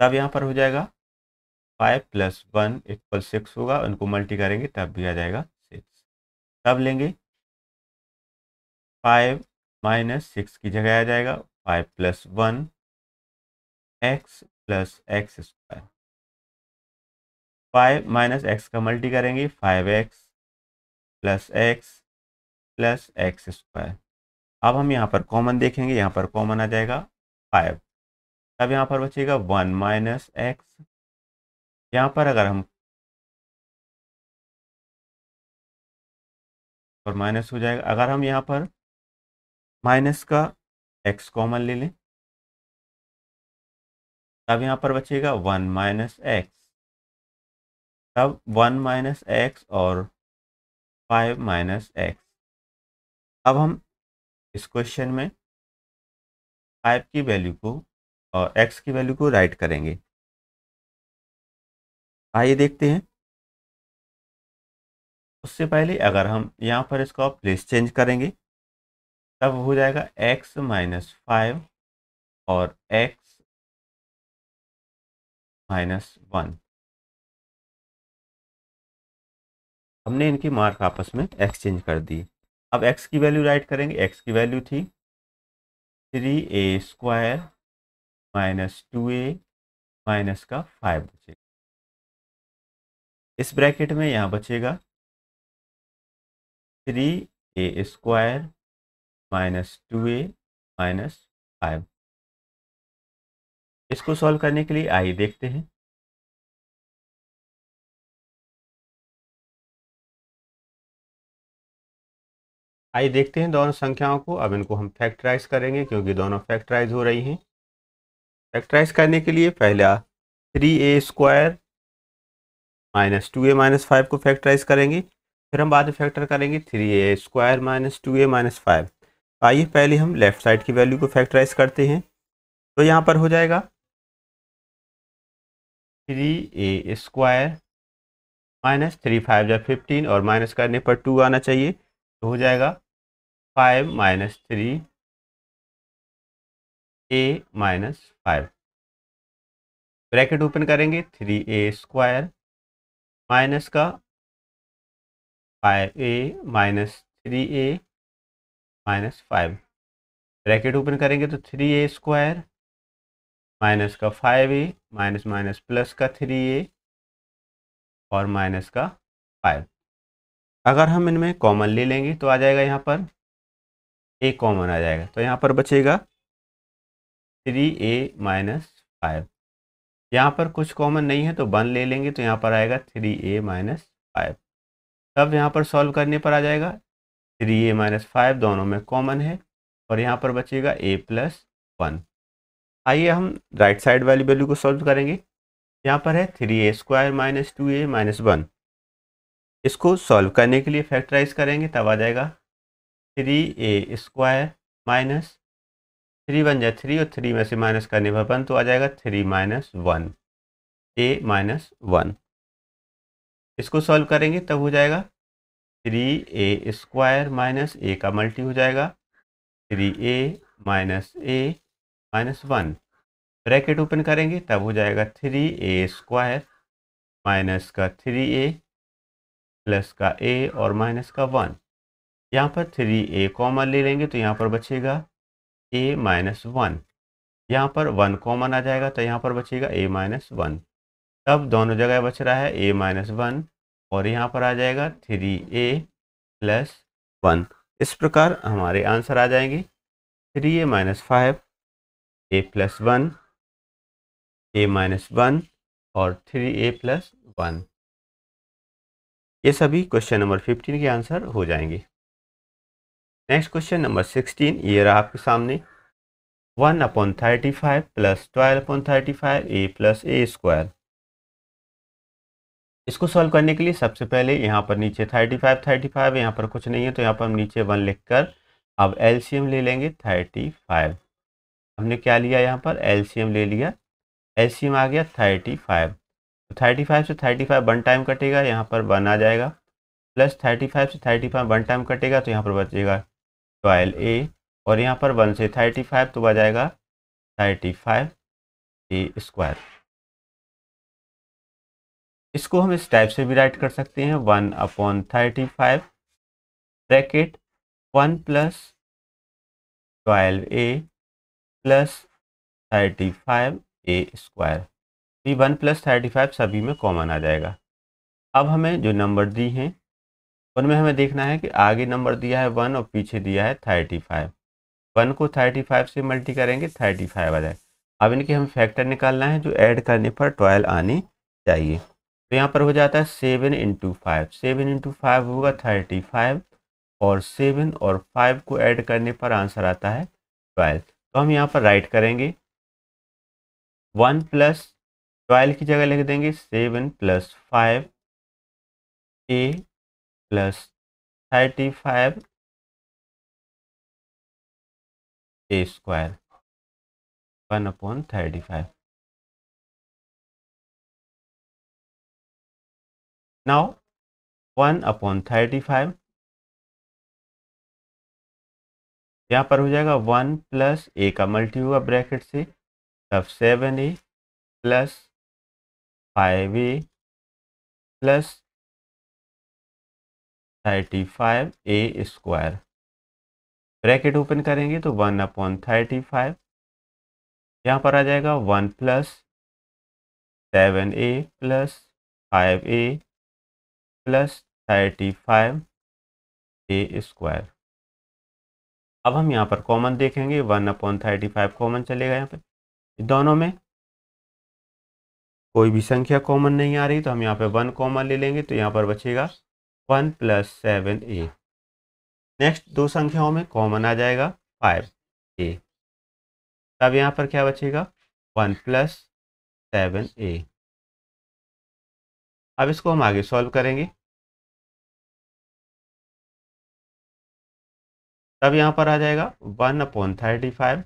तब यहाँ पर हो जाएगा five plus one equal six होगा उनको मल्टी करेंगे तब भी आ जाएगा सिक्स तब लेंगे फाइव माइनस सिक्स की जगह आ जाएगा five plus one x plus x square five minus x का मल्टी करेंगे five x plus x plus x square अब हम यहाँ पर कॉमन देखेंगे यहाँ पर कॉमन आ जाएगा फाइव अब यहाँ पर बचेगा वन माइनस एक्स यहाँ पर अगर हम और माइनस हो जाएगा अगर हम यहाँ पर माइनस का एक्स कॉमन ले लें तब यहाँ पर बचेगा वन माइनस एक्स तब वन माइनस एक्स और फाइव माइनस एक्स अब हम इस क्वेश्चन में फाइव की वैल्यू को और एक्स की वैल्यू को राइट करेंगे आइए देखते हैं उससे पहले अगर हम यहाँ पर इसको प्लेस चेंज करेंगे तब हो जाएगा x माइनस फाइव और x माइनस वन हमने इनकी मार्क आपस में एक्सचेंज कर दी अब x की वैल्यू राइट करेंगे x की वैल्यू थी three a square minus two a minus का फाइव बचेगा इस ब्रैकेट में यहाँ बचेगा three a square minus two a minus five इसको सॉल्व करने के लिए आई देखते हैं आई देखते हैं दोनों संख्याओं को अब इनको हम फैक्टराइज करेंगे क्योंकि दोनों फैक्टराइज हो रही हैं फैक्टराइज करने के लिए पहला three a square minus two a minus five को फैक्टराइज करेंगे फिर हम बाद में फैक्टर करेंगे three a square minus two a minus five आइए पहले हम लेफ़्ट साइड की वैल्यू को फैक्टराइज करते हैं तो यहाँ पर हो जाएगा three a square minus three five या फिफ्टीन और माइनस करने पर टू आना चाहिए तो हो जाएगा five minus three a minus five bracket open करेंगे थ्री ए स्क्वायर माइनस का five a minus three a minus five bracket open करेंगे तो थ्री ए स्क्वायर माइनस का five a minus minus plus का थ्री ए और minus का five अगर हम इनमें कॉमन ले लेंगे तो आ जाएगा यहाँ पर ए कॉमन आ जाएगा तो यहाँ पर बचेगा थ्री ए माइनस फाइव यहाँ पर कुछ कॉमन नहीं है तो वन ले लेंगे तो यहाँ पर आएगा थ्री ए माइनस फाइव तब यहाँ पर सॉल्व करने पर आ जाएगा थ्री ए माइनस फाइव दोनों में कॉमन है और यहाँ पर बचेगा ए प्लस वन आइए हम राइट साइड वाली वैल्यू को सॉल्व करेंगे यहाँ पर है three a square minus two a minus one इसको सॉल्व करने के लिए फैक्टराइज करेंगे तब आ जाएगा three a square minus three बन जाए थ्री और थ्री में से माइनस करने पर वन तो आ जाएगा three minus one a minus one इसको सॉल्व करेंगे तब हो जाएगा three a square minus a का मल्टी हो जाएगा three a minus a minus one bracket open करेंगे तब हो जाएगा थ्री ए स्क्वायर माइनस का थ्री ए प्लस का ए और माइनस का वन यहाँ पर थ्री ए कॉमन ले लेंगे तो यहाँ पर बचेगा ए माइनस वन यहाँ पर वन कॉमन आ जाएगा तो यहाँ पर बचेगा ए माइनस वन तब दोनों जगह बच रहा है ए माइनस वन और यहाँ पर आ जाएगा थ्री ए प्लस वन इस प्रकार हमारे आंसर आ जाएंगे three a minus five a plus one a minus one और थ्री ए प्लस वन ये सभी क्वेश्चन नंबर फिफ्टीन के आंसर हो जाएंगे नेक्स्ट क्वेश्चन नंबर सिक्सटीन ये रहा आपके सामने one upon thirty five plus twelve upon thirty five a plus a square इसको सॉल्व करने के लिए सबसे पहले यहाँ पर नीचे थर्टी फाइव थर्टी फाइव यहाँ पर कुछ नहीं है तो यहाँ पर हम नीचे वन लिख कर अब एल ले लेंगे थर्टी फाइव हमने क्या लिया यहाँ पर एल ले लिया एल आ गया थर्टी फाइव तो थर्टी फाइव से थर्टी फाइव वन टाइम कटेगा यहाँ पर वन आ जाएगा प्लस थर्टी फाइव से थर्टी फाइव वन टाइम कटेगा तो यहाँ पर बचेगा ट्वेल्व ए और यहाँ पर वन से थर्टी फाइव तो बचाएगा थर्टी फाइव ए स्क्वायर इसको हम इस टाइप से भी राइट कर सकते हैं one upon thirty five bracket one plus twelve a plus thirty five a square ये वन प्लस थर्टी फाइव सभी में कॉमन आ जाएगा अब हमें जो नंबर दी हैं उनमें हमें देखना है कि आगे नंबर दिया है वन और पीछे दिया है थर्टी फाइव वन को थर्टी फाइव से मल्टी करेंगे थर्टी फाइव आ जाए अब इनके हमें फैक्टर निकालना है जो ऐड करने पर ट्वेल्व आने चाहिए तो यहाँ पर हो जाता है seven into five seven into five होगा थर्टी फाइव और सेवन और फाइव को ऐड करने पर आंसर आता है ट्वेल्व तो हम यहाँ पर राइट करेंगे वन प्लस ट्वेल्व की जगह लिख देंगे seven plus five a plus thirty five a square one upon thirty five Now 1 upon thirty five यहाँ पर हो जाएगा 1 प्लस ए का मल्टी हुआ ब्रैकेट से तब 7 a plus five a plus thirty five a square bracket open करेंगे तो वन अपॉन थर्टी फाइव यहाँ पर आ जाएगा one plus seven a plus five a plus thirty five a square अब हम यहाँ पर कॉमन देखेंगे one upon thirty five common चलेगा यहाँ पे दोनों में कोई भी संख्या कॉमन नहीं आ रही तो हम यहाँ पे वन कॉमन ले लेंगे तो यहाँ पर बचेगा one plus seven a next दो संख्याओं में कॉमन आ जाएगा फाइव ए तब यहाँ पर क्या बचेगा वन प्लस सेवन ए अब इसको हम आगे सॉल्व करेंगे तब यहाँ पर आ जाएगा one upon thirty five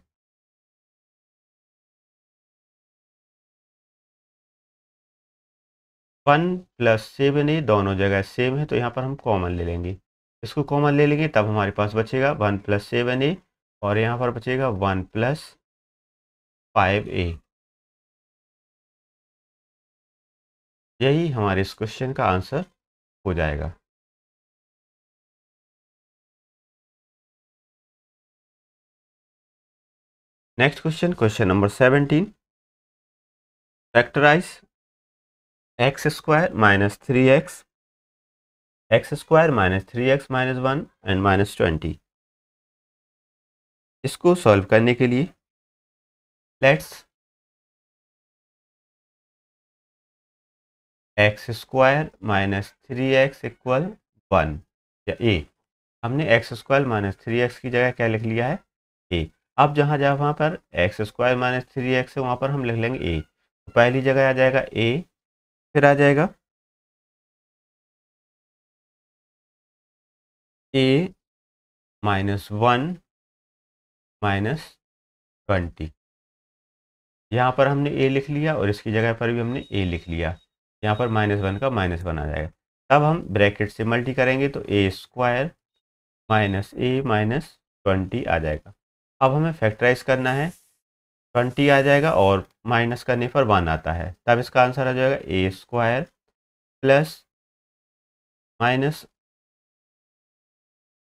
one plus seven a दोनों जगह सेम है तो यहाँ पर हम कॉमन ले लेंगे इसको कॉमन ले लेंगे तब हमारे पास बचेगा वन प्लस सेवन ए और यहाँ पर बचेगा वन प्लस फाइव ए यही हमारे इस क्वेश्चन का आंसर हो जाएगा next question question number seventeen factorise x square minus three x x square minus three x minus one and minus twenty इसको सॉल्व करने के लिए let's x square minus three x equal one या a हमने x square minus three x की जगह क्या लिख लिया है ए अब जहाँ जाए वहाँ पर x square minus three x है वहाँ पर हम लिख लेंगे ए तो पहली जगह आ जाएगा ए फिर आ जाएगा a minus one minus twenty यहाँ पर हमने ए लिख लिया और इसकी जगह पर भी हमने ए लिख लिया यहाँ पर माइनस वन का माइनस वन आ जाएगा तब हम ब्रैकेट से मल्टी करेंगे तो a square minus a minus twenty आ जाएगा अब हमें फैक्टराइज करना है ट्वेंटी आ जाएगा और माइनस करने पर वन आता है तब इसका आंसर आ जाएगा a square plus minus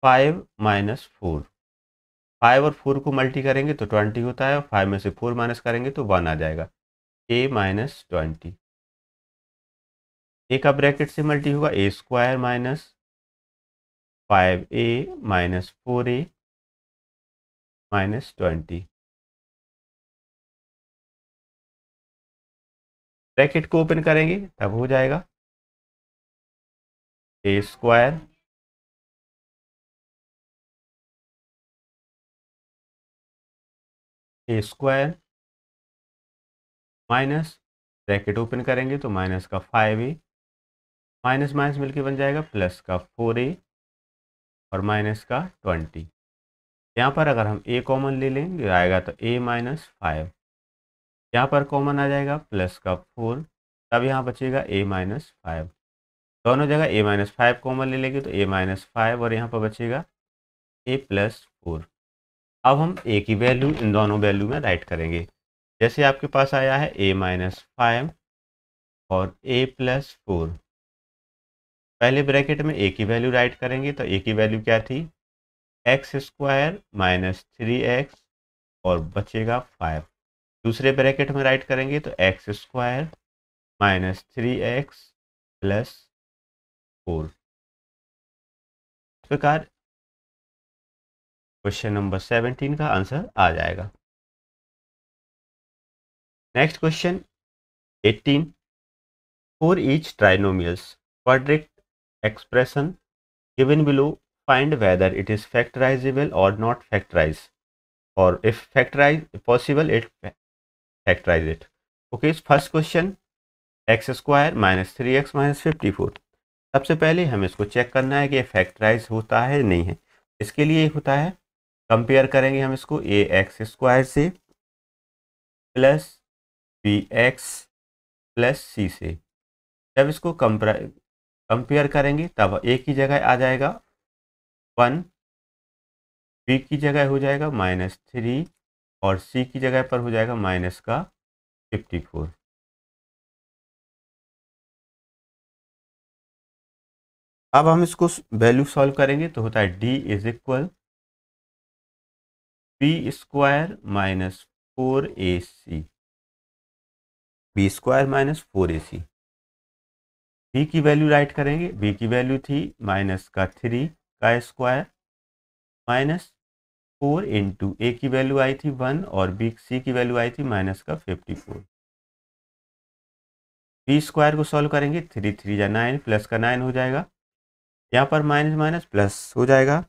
five minus four five और फोर को मल्टी करेंगे तो ट्वेंटी होता है और फाइव में से फोर माइनस करेंगे तो वन आ जाएगा ए माइनस ट्वेंटी ए का ब्रैकेट से मल्टी होगा a square minus five a minus four a minus 20 bracket को ओपन करेंगे तब हो जाएगा a square a square minus bracket open करेंगे तो माइनस का फाइव ए माइनस माइनस मिलके बन जाएगा प्लस का फोर ए और माइनस का ट्वेंटी यहाँ पर अगर हम ए कॉमन ले लेंगे आएगा तो ए माइनस फाइव यहाँ पर कॉमन आ जाएगा प्लस का फोर तब यहाँ बचेगा ए माइनस फाइव दोनों जगह ए माइनस फाइव कॉमन ले लेंगे तो ए माइनस फाइव और यहाँ पर बचेगा ए प्लस फोर अब हम ए की वैल्यू इन दोनों वैल्यू में राइट करेंगे जैसे आपके पास आया है ए माइनस फाइव और ए प्लस फोर पहले ब्रैकेट में ए की वैल्यू राइट करेंगे तो ए की वैल्यू क्या थी x square minus three x और बचेगा फाइव दूसरे ब्रैकेट में राइट करेंगे तो x square minus three x plus four इस प्रकार क्वेश्चन नंबर सेवनटीन का आंसर आ जाएगा next question eighteen four each trinomials quadratic expression given below find whether it is factorizable or not factorized or if factorize if possible it factorize it okay first question x square minus three x minus fifty four सबसे पहले हमें इसको check करना है कि factorise होता है नहीं है इसके लिए होता है कंपेयर करेंगे हम इसको ए एक्स स्क्वायर से plus b x plus c से जब इसको कंपेयर करेंगे तब ए की जगह आ जाएगा वन बी की जगह हो जाएगा माइनस थ्री और सी की जगह पर हो जाएगा माइनस का फिफ्टी फोर अब हम इसको वैल्यू सॉल्व करेंगे तो होता है d is equal b square minus four a c b square minus four a c b की वैल्यू राइट करेंगे बी की वैल्यू थी माइनस का थ्री का square minus four into a की वैल्यू आई थी वन और बी सी की वैल्यू आई थी माइनस का फिफ्टी फोर बी स्क्वायर को सॉल्व करेंगे थ्री थ्री या नाइन प्लस का नाइन हो जाएगा यहाँ पर माइनस माइनस प्लस हो जाएगा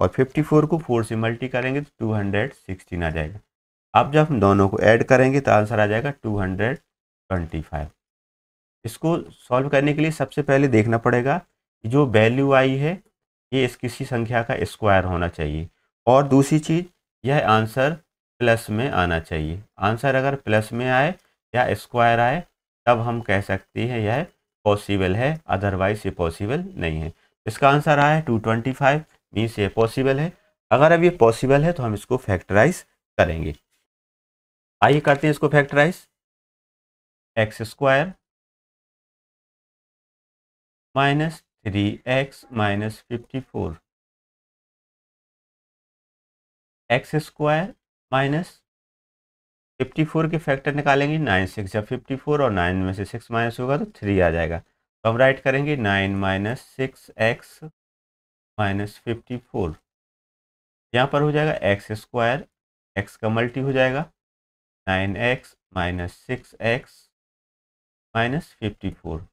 और फिफ्टी फोर को फोर से मल्टी करेंगे तो टू हंड्रेड सिक्सटीन आ जाएगा अब जब हम दोनों को ऐड करेंगे तो आंसर आ जाएगा टू हंड्रेड ट्वेंटी फाइव इसको सॉल्व करने के लिए सबसे पहले देखना पड़ेगा जो वैल्यू आई है ये इस किसी संख्या का स्क्वायर होना चाहिए और दूसरी चीज़ यह आंसर प्लस में आना चाहिए आंसर अगर प्लस में आए या स्क्वायर आए तब हम कह सकते हैं यह पॉसिबल है अदरवाइज ये पॉसिबल नहीं है इसका आंसर आया टू ट्वेंटी फाइव मीन्स ये पॉसिबल है अगर अब ये पॉसिबल है तो हम इसको फैक्टराइज करेंगे आइए करते हैं इसको factorise x square minus three x minus fifty four x square minus fifty four के फैक्टर निकालेंगे नाइन सिक्स जब फिफ्टी फोर और नाइन में से सिक्स माइनस होगा तो थ्री आ जाएगा तो हम राइट करेंगे nine minus six x minus fifty four यहाँ पर हो जाएगा एक्स स्क्वायर एक्स का मल्टी हो जाएगा nine x minus six x minus fifty four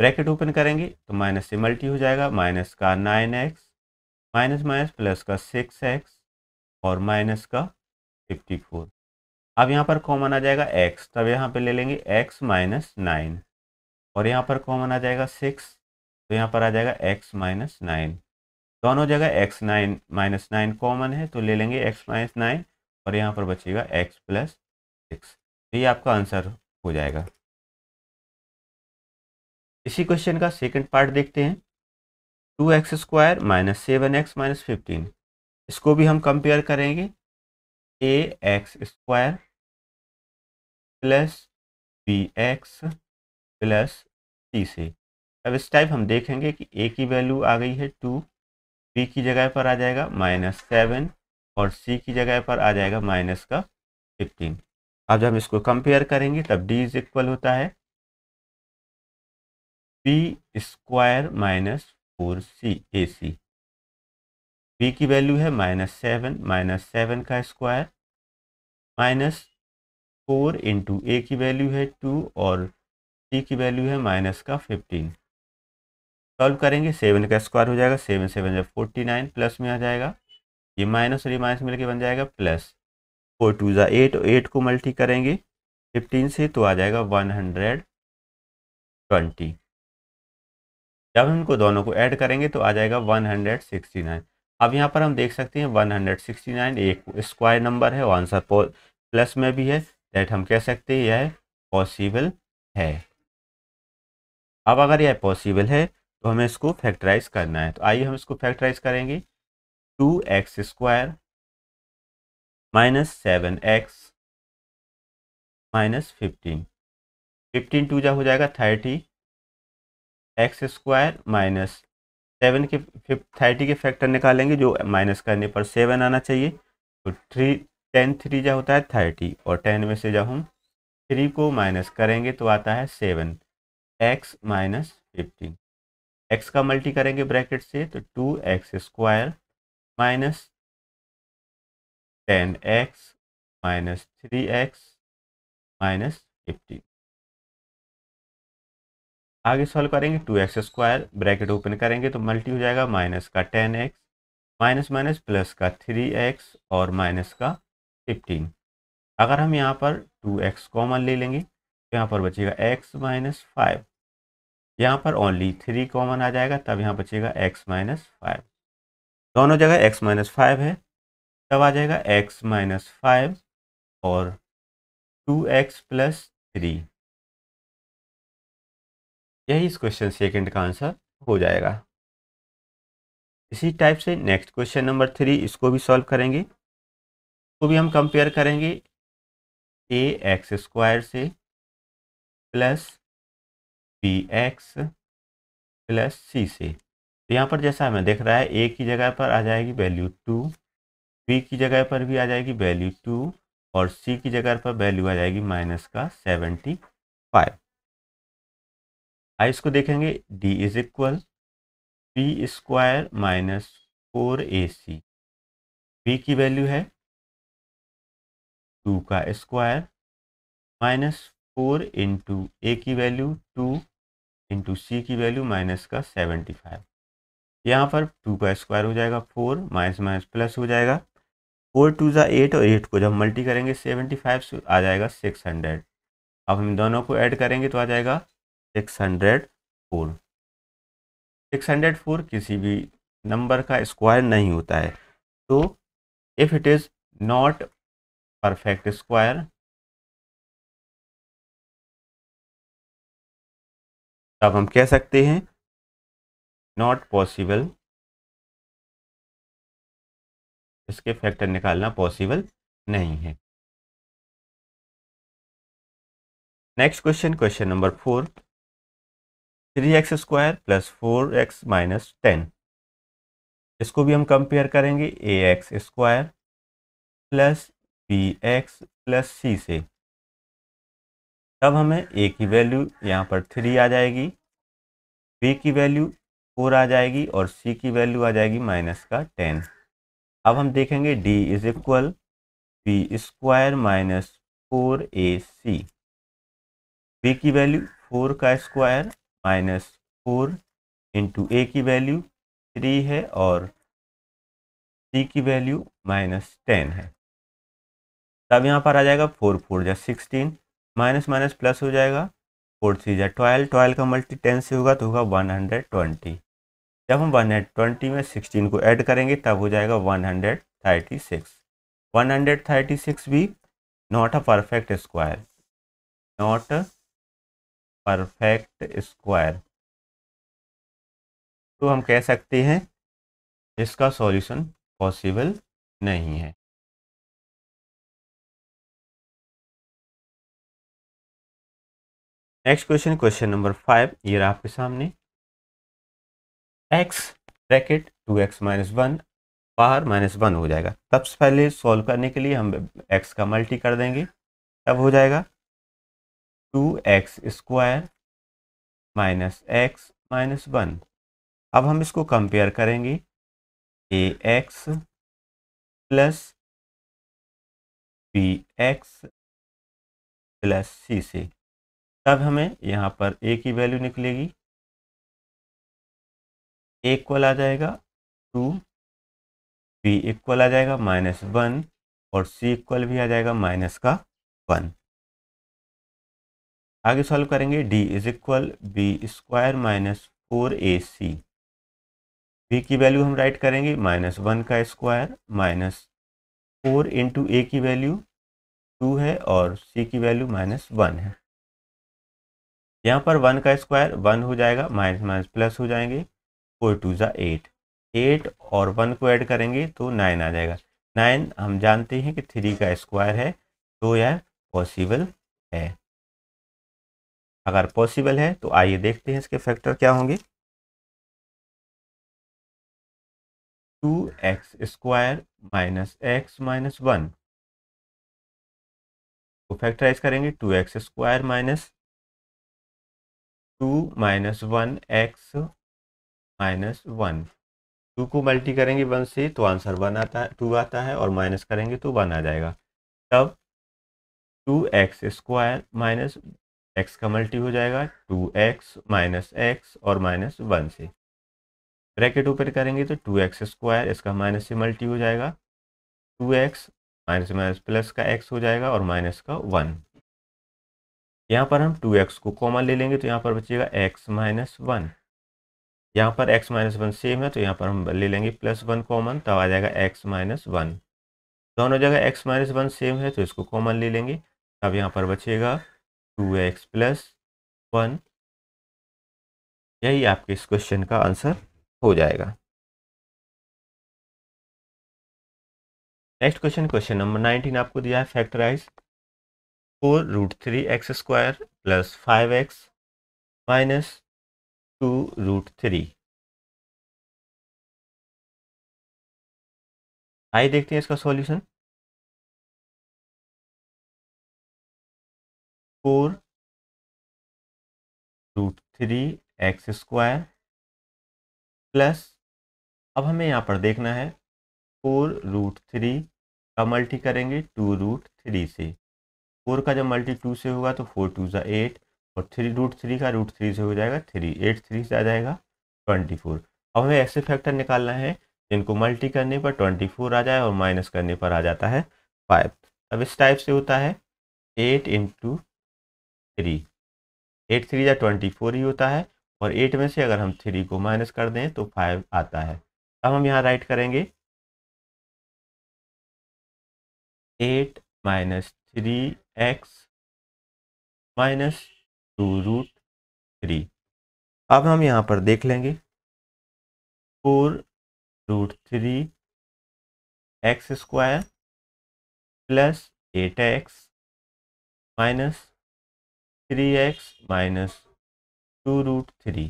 bracket open करेंगे तो माइनस से मल्टी हो जाएगा माइनस का nine x minus minus plus का सिक्स एक्स और माइनस का फिफ्टी फोर अब यहाँ पर कॉमन आ जाएगा एक्स तब यहाँ पे ले लेंगे एक्स माइनस नाइन और यहाँ पर कॉमन आ जाएगा सिक्स तो यहाँ पर आ जाएगा एक्स माइनस नाइन दोनों जगह x nine minus nine common है तो ले लेंगे एक्स माइनस नाइन और यहाँ पर बचेगा एक्स प्लस सिक्स तो ये आपका आंसर हो जाएगा इसी क्वेश्चन का सेकंड पार्ट देखते हैं two x square minus seven x minus fifteen इसको भी हम कंपेयर करेंगे a x square plus b x plus c से अब इस टाइप हम देखेंगे कि ए की वैल्यू आ गई है टू बी की जगह पर आ जाएगा माइनस सेवन और सी की जगह पर आ जाएगा माइनस का फिफ्टीन अब जब हम इसको कंपेयर करेंगे तब डी इज इक्वल होता है p square minus four c a c p की वैल्यू है माइनस सेवन माइनस सेवन का square minus four into a की वैल्यू है टू और सी की वैल्यू है माइनस का फिफ्टीन सॉल्व करेंगे सेवन का स्क्वायर हो जाएगा सेवन सेवन जब फोर्टी नाइन प्लस में आ जाएगा ये माइनस और ये माइनस मिलकर बन जाएगा प्लस फोर टू जो एट और एट को मल्टी करेंगे फिफ्टीन से तो आ जाएगा वन हंड्रेड ट्वेंटी जब हम इनको दोनों को ऐड करेंगे तो आ जाएगा 169 अब यहाँ पर हम देख सकते हैं 169 एक स्क्वायर नंबर है और आंसर प्लस में भी है डेट हम कह सकते हैं यह पॉसिबल है अब अगर यह पॉसिबल है तो हमें इसको फैक्टराइज करना है तो आइए हम इसको फैक्टराइज करेंगे two x square minus seven x minus fifteen fifteen two जा हो जाएगा thirty x square minus seven के थर्टी के फैक्टर निकालेंगे जो माइनस करने पर सेवन आना चाहिए तो थ्री टेन थ्री जो होता है थर्टी और टेन में से जब हम थ्री को माइनस करेंगे तो आता है seven x minus fifteen x का मल्टी करेंगे ब्रैकेट से तो two x square minus ten x minus three x minus fifteen आगे सॉल्व करेंगे two x square bracket open करेंगे तो मल्टी हो जाएगा माइनस का ten x minus minus plus का थ्री एक्स और माइनस का फिफ्टीन अगर हम यहाँ पर टू एक्स कॉमन ले लेंगे तो यहाँ पर बचेगा एक्स माइनस फाइव यहाँ पर ओनली थ्री कॉमन आ जाएगा तब यहाँ बचेगा एक्स माइनस फाइव दोनों जगह एक्स माइनस फाइव है तब आ जाएगा एक्स माइनस फाइव और टू एक्स प्लस थ्री यही इस क्वेश्चन सेकंड का आंसर हो जाएगा इसी टाइप से नेक्स्ट क्वेश्चन नंबर थ्री इसको भी सॉल्व करेंगे इसको भी हम कंपेयर करेंगे ए एक्स स्क्वायर से plus b x plus c से तो यहाँ पर जैसा हमें देख रहा है ए की जगह पर आ जाएगी वैल्यू टू बी की जगह पर भी आ जाएगी वैल्यू टू और सी की जगह पर वैल्यू आ जाएगी माइनस का सेवेंटी फाइव आई इसको देखेंगे D is equal p square minus four a c p की वैल्यू है टू का square minus four into a की वैल्यू टू इंटू सी की वैल्यू माइनस का सेवेंटी फाइव यहाँ पर टू का स्क्वायर हो जाएगा फोर माइनस माइनस प्लस हो जाएगा फोर टू ज़ा एट और एट को जब मल्टी करेंगे सेवेंटी फाइव से आ जाएगा सिक्स हंड्रेड अब हम दोनों को ऐड करेंगे तो आ जाएगा six hundred four six hundred four किसी भी नंबर का स्क्वायर नहीं होता है तो if it is not perfect square तब हम कह सकते हैं नॉट पॉसिबल इसके फैक्टर निकालना पॉसिबल नहीं है next question question number four three x square plus four x minus ten इसको भी हम कंपेयर करेंगे a x square plus b x plus c से तब हमें ए की वैल्यू यहाँ पर थ्री आ जाएगी बी की वैल्यू फोर आ जाएगी और सी की वैल्यू आ जाएगी माइनस का टेन अब हम देखेंगे D is equal b square minus four a c b की वैल्यू फोर का square minus four into a की वैल्यू थ्री है और सी की वैल्यू माइनस टेन है तब यहाँ पर आ जाएगा फोर फोर या सिक्सटीन माइनस माइनस प्लस हो जाएगा फोर थ्री जै ट्वेल्व ट्वेल्व का मल्टी टेन से होगा तो होगा वन हंड्रेड ट्वेंटी जब हम वन हंड्रेड ट्वेंटी में सिक्सटीन को ऐड करेंगे तब हो जाएगा one hundred thirty six one hundred thirty six भी not a perfect square not a perfect square तो हम कह सकते हैं इसका सॉल्यूशन पॉसिबल नहीं है next question question number five ये रहा आपके सामने x bracket two x minus one बाहर माइनस वन हो जाएगा सबसे पहले सॉल्व करने के लिए हम एक्स का मल्टी कर देंगे तब हो जाएगा two x square minus x minus one अब हम इसको कंपेयर करेंगे a x plus b x plus c से तब हमें यहाँ पर ए की वैल्यू निकलेगी ए इक्वल आ जाएगा टू बी इक्वल आ जाएगा माइनस वन और सी इक्वल भी आ जाएगा माइनस का वन आगे सॉल्व करेंगे D is equal b square minus four a c b की वैल्यू हम राइट करेंगे माइनस वन का square minus four into a की वैल्यू टू है और सी की वैल्यू माइनस वन है यहाँ पर वन का स्क्वायर वन हो जाएगा माइनस माइनस प्लस हो जाएंगे फोर टू ज़ा एट एट और वन को ऐड करेंगे तो नाइन आ जाएगा नाइन हम जानते हैं कि थ्री का स्क्वायर है तो यह पॉसिबल है अगर पॉसिबल है तो आइए देखते हैं इसके फैक्टर क्या होंगे two x square minus x minus one को फैक्टराइज करेंगे two x square minus two minus one x minus one two को मल्टी करेंगे वन से तो आंसर वन आता है टू आता है और माइनस करेंगे तो वन आ जाएगा तब two x square minus x का मल्टी हो जाएगा टू एक्स माइनस एक्स और माइनस वन से ब्रैकेट ऊपर करेंगे तो टू एक्स स्क्वायर इसका माइनस से मल्टी हो जाएगा two x minus minus plus का एक्स हो जाएगा और माइनस का वन यहाँ पर हम टू एक्स को कॉमन ले लेंगे तो यहाँ पर बचेगा एक्स माइनस वन यहाँ पर x माइनस वन सेम है तो यहाँ पर हम ले लेंगे प्लस वन कॉमन तब आ जाएगा x माइनस वन दोनों जगह x माइनस वन सेम है तो इसको कॉमन ले लेंगे अब यहाँ पर बचेगा टू एक्स प्लस वन यही आपके इस क्वेश्चन का आंसर हो जाएगा next question question number nineteen आपको दिया है factorise four root three x square plus five x minus two root three आइए देखते हैं इसका solution four root three x square plus अब हमें यहाँ पर देखना है फोर रूट थ्री का मल्टी करेंगे टू रूट थ्री से फोर का जब मल्टी टू से होगा तो फोर टू ज़ा एट और थ्री रूट थ्री का रूट थ्री से हो जाएगा थ्री एट थ्री से आ जाएगा ट्वेंटी फोर अब हमें ऐसे फैक्टर निकालना है जिनको मल्टी करने पर ट्वेंटी फोर आ जाए और माइनस करने पर आ जाता है फाइव अब इस टाइप से होता है eight into three eight three या ट्वेंटी फोर ही होता है और एट में से अगर हम थ्री को माइनस कर दें तो फाइव आता है अब हम यहाँ राइट करेंगे eight minus three x minus two root three अब हम यहाँ पर देख लेंगे four root three x square plus eight x minus three x minus two root three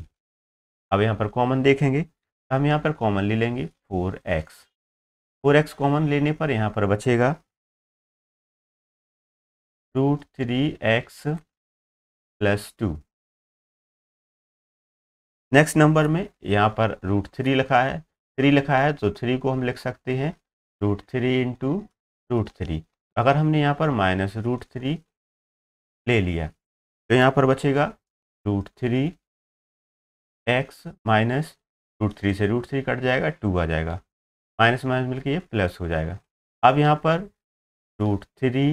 अब यहाँ पर कॉमन देखेंगे तो हम यहाँ पर कॉमन ले लेंगे four x four x common लेने पर यहाँ पर बचेगा root three x plus two next number में यहाँ पर रूट थ्री लिखा है थ्री लिखा है तो थ्री को हम लिख सकते हैं root three into root three अगर हमने यहाँ पर माइनस रूट थ्री ले लिया तो यहाँ पर बचेगा root three x minus root three से रूट थ्री कट जाएगा टू आ जाएगा माइनस माइनस मिलकर ये प्लस हो जाएगा अब यहाँ पर root three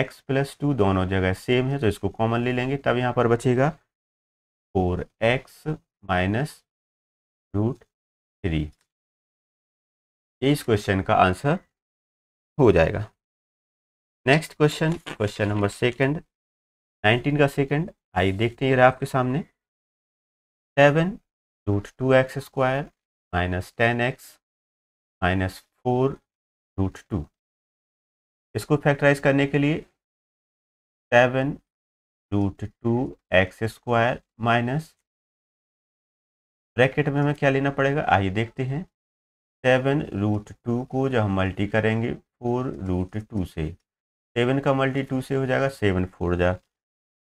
x plus two दोनों जगह सेम है तो इसको कॉमन ले लेंगे तब यहाँ पर बचेगा four x minus root three इस क्वेश्चन का आंसर हो जाएगा next question question number second nineteen का सेकेंड आइए देखते हैं ये आपके सामने seven root two x square minus ten x minus four root two इसको फैक्टराइज करने के लिए seven root two x square minus bracket में हमें क्या लेना पड़ेगा आइए देखते हैं सेवन रूट टू को जब हम मल्टी करेंगे फोर रूट टू से सेवन का मल्टी टू से हो जाएगा सेवन फोर जा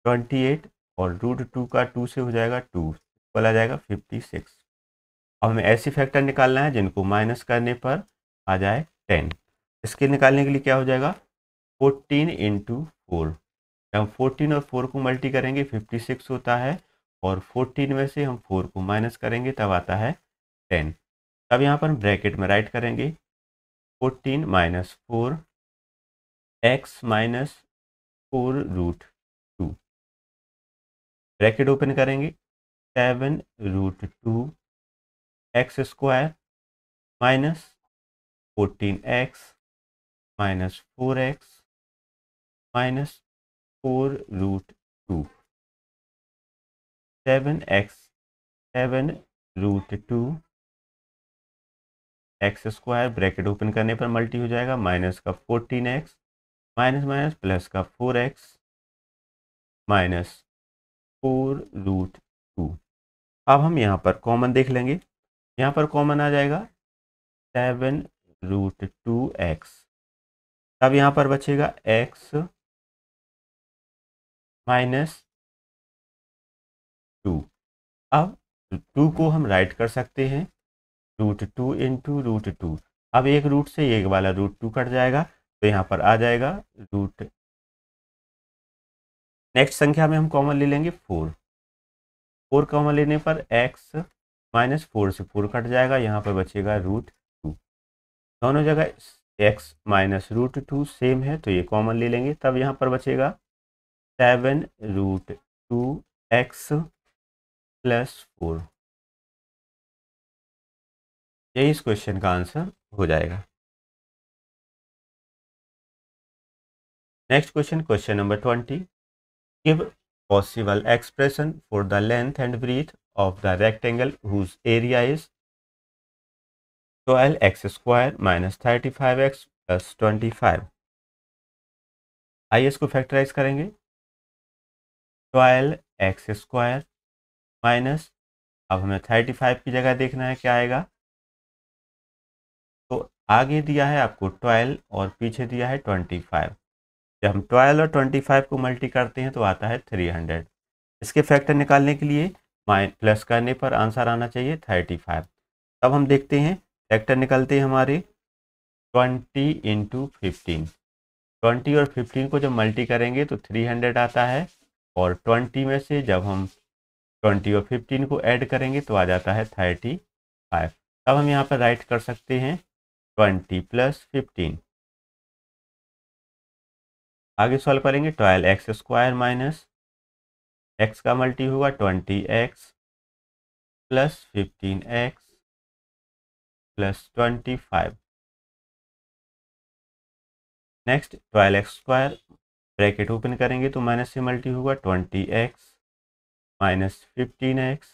ट्वेंटी एट और रूट टू का टू से हो जाएगा टू इक्वल आ जाएगा फिफ्टी सिक्स अब हमें ऐसे फैक्टर निकालना है जिनको माइनस करने पर आ जाए टेन इसके निकालने के लिए क्या हो जाएगा फोर्टीन इंटू फोर हम फोर्टीन और फोर को मल्टी करेंगे फिफ्टी सिक्स होता है और फोर्टीन में से हम फोर को माइनस करेंगे तब आता है टेन अब यहाँ पर हम ब्रैकेट में राइट करेंगे fourteen minus four x minus four root bracket open करेंगे seven root two x square minus fourteen x minus four x minus four root two seven x seven root two x square bracket open करने पर multi हो जाएगा minus का fourteen x minus minus plus का four x minus four root two अब हम यहाँ पर कॉमन देख लेंगे यहाँ पर कॉमन आ जाएगा सेवन रूट टू एक्स तब यहाँ पर बचेगा एक्स माइनस टू अब टू को हम राइट कर सकते हैं root two into root two अब एक रूट से एक वाला रूट टू कट जाएगा तो यहाँ पर आ जाएगा रूट नेक्स्ट संख्या में हम कॉमन ले लेंगे फोर फोर कॉमन लेने पर एक्स माइनस फोर से फोर कट जाएगा यहाँ पर बचेगा रूट टू दोनों जगह x minus root two same है तो ये कॉमन ले लेंगे तब यहाँ पर बचेगा seven root two x plus four यही इस क्वेश्चन का आंसर हो जाएगा next question question number twenty Give possible expression for the length and breadth of the rectangle whose area is 12x square minus 35x plus 25 आइए इसको factorise करेंगे 12x square minus अब हमें 35 की जगह देखना है क्या आएगा तो आगे दिया है आपको 12 और पीछे दिया है 25 जब हम ट्वेल्व और ट्वेंटी फाइव को मल्टी करते हैं तो आता है थ्री हंड्रेड इसके फैक्टर निकालने के लिए माइन प्लस करने पर आंसर आना चाहिए थर्टी फाइव तब हम देखते हैं फैक्टर निकलते हैं हमारे ट्वेंटी इंटू फिफ्टीन ट्वेंटी और फिफ्टीन को जब मल्टी करेंगे तो थ्री हंड्रेड आता है और ट्वेंटी में से जब हम ट्वेंटी और फिफ्टीन को ऐड करेंगे तो आ जाता है थर्टी फाइव तब हम यहाँ पर राइट कर सकते हैं ट्वेंटी प्लस फिफ्टीन आगे सॉल्व करेंगे twelve x square minus x का मल्टी होगा twenty x plus fifteen x plus twenty five next twelve x square bracket open करेंगे तो माइनस से मल्टी होगा twenty x minus fifteen x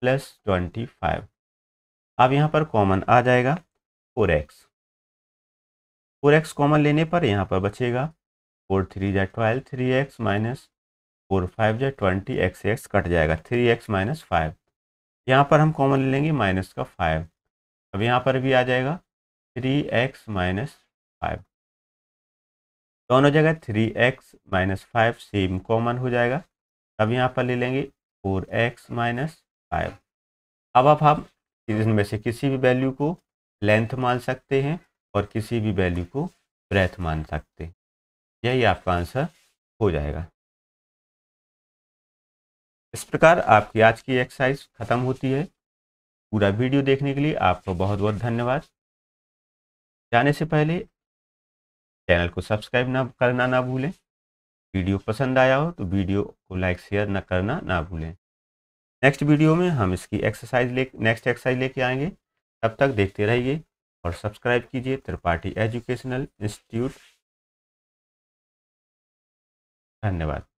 plus twenty five अब यहाँ पर कॉमन आ जाएगा four x four x common लेने पर यहाँ पर बचेगा फोर थ्री जै twelve three x minus four five जै ट्वेंटी एक्स एक्स कट जाएगा थ्री एक्स माइनस फाइव यहाँ पर हम कॉमन ले लेंगे माइनस का फाइव अब यहाँ पर भी आ जाएगा थ्री एक्स माइनस फाइव दोनों जगह three x minus five same common हो जाएगा अब यहाँ पर ले लेंगे फोर एक्स माइनस फाइव अब आप हम इनमें से किसी भी वैल्यू को लेंथ मान सकते हैं और किसी भी वैल्यू को ब्रेथ मान सकते हैं यही आपका आंसर हो जाएगा इस प्रकार आपकी आज की एक्सरसाइज खत्म होती है पूरा वीडियो देखने के लिए आपको बहुत बहुत धन्यवाद जाने से पहले चैनल को सब्सक्राइब ना करना ना भूलें वीडियो पसंद आया हो तो वीडियो को लाइक शेयर ना करना ना भूलें नेक्स्ट वीडियो में हम इसकी एक्सरसाइज ले नेक्स्ट एक्सरसाइज लेके आएंगे तब तक देखते रहिए और सब्सक्राइब कीजिए त्रिपाठी एजुकेशनल इंस्टीट्यूट धन्यवाद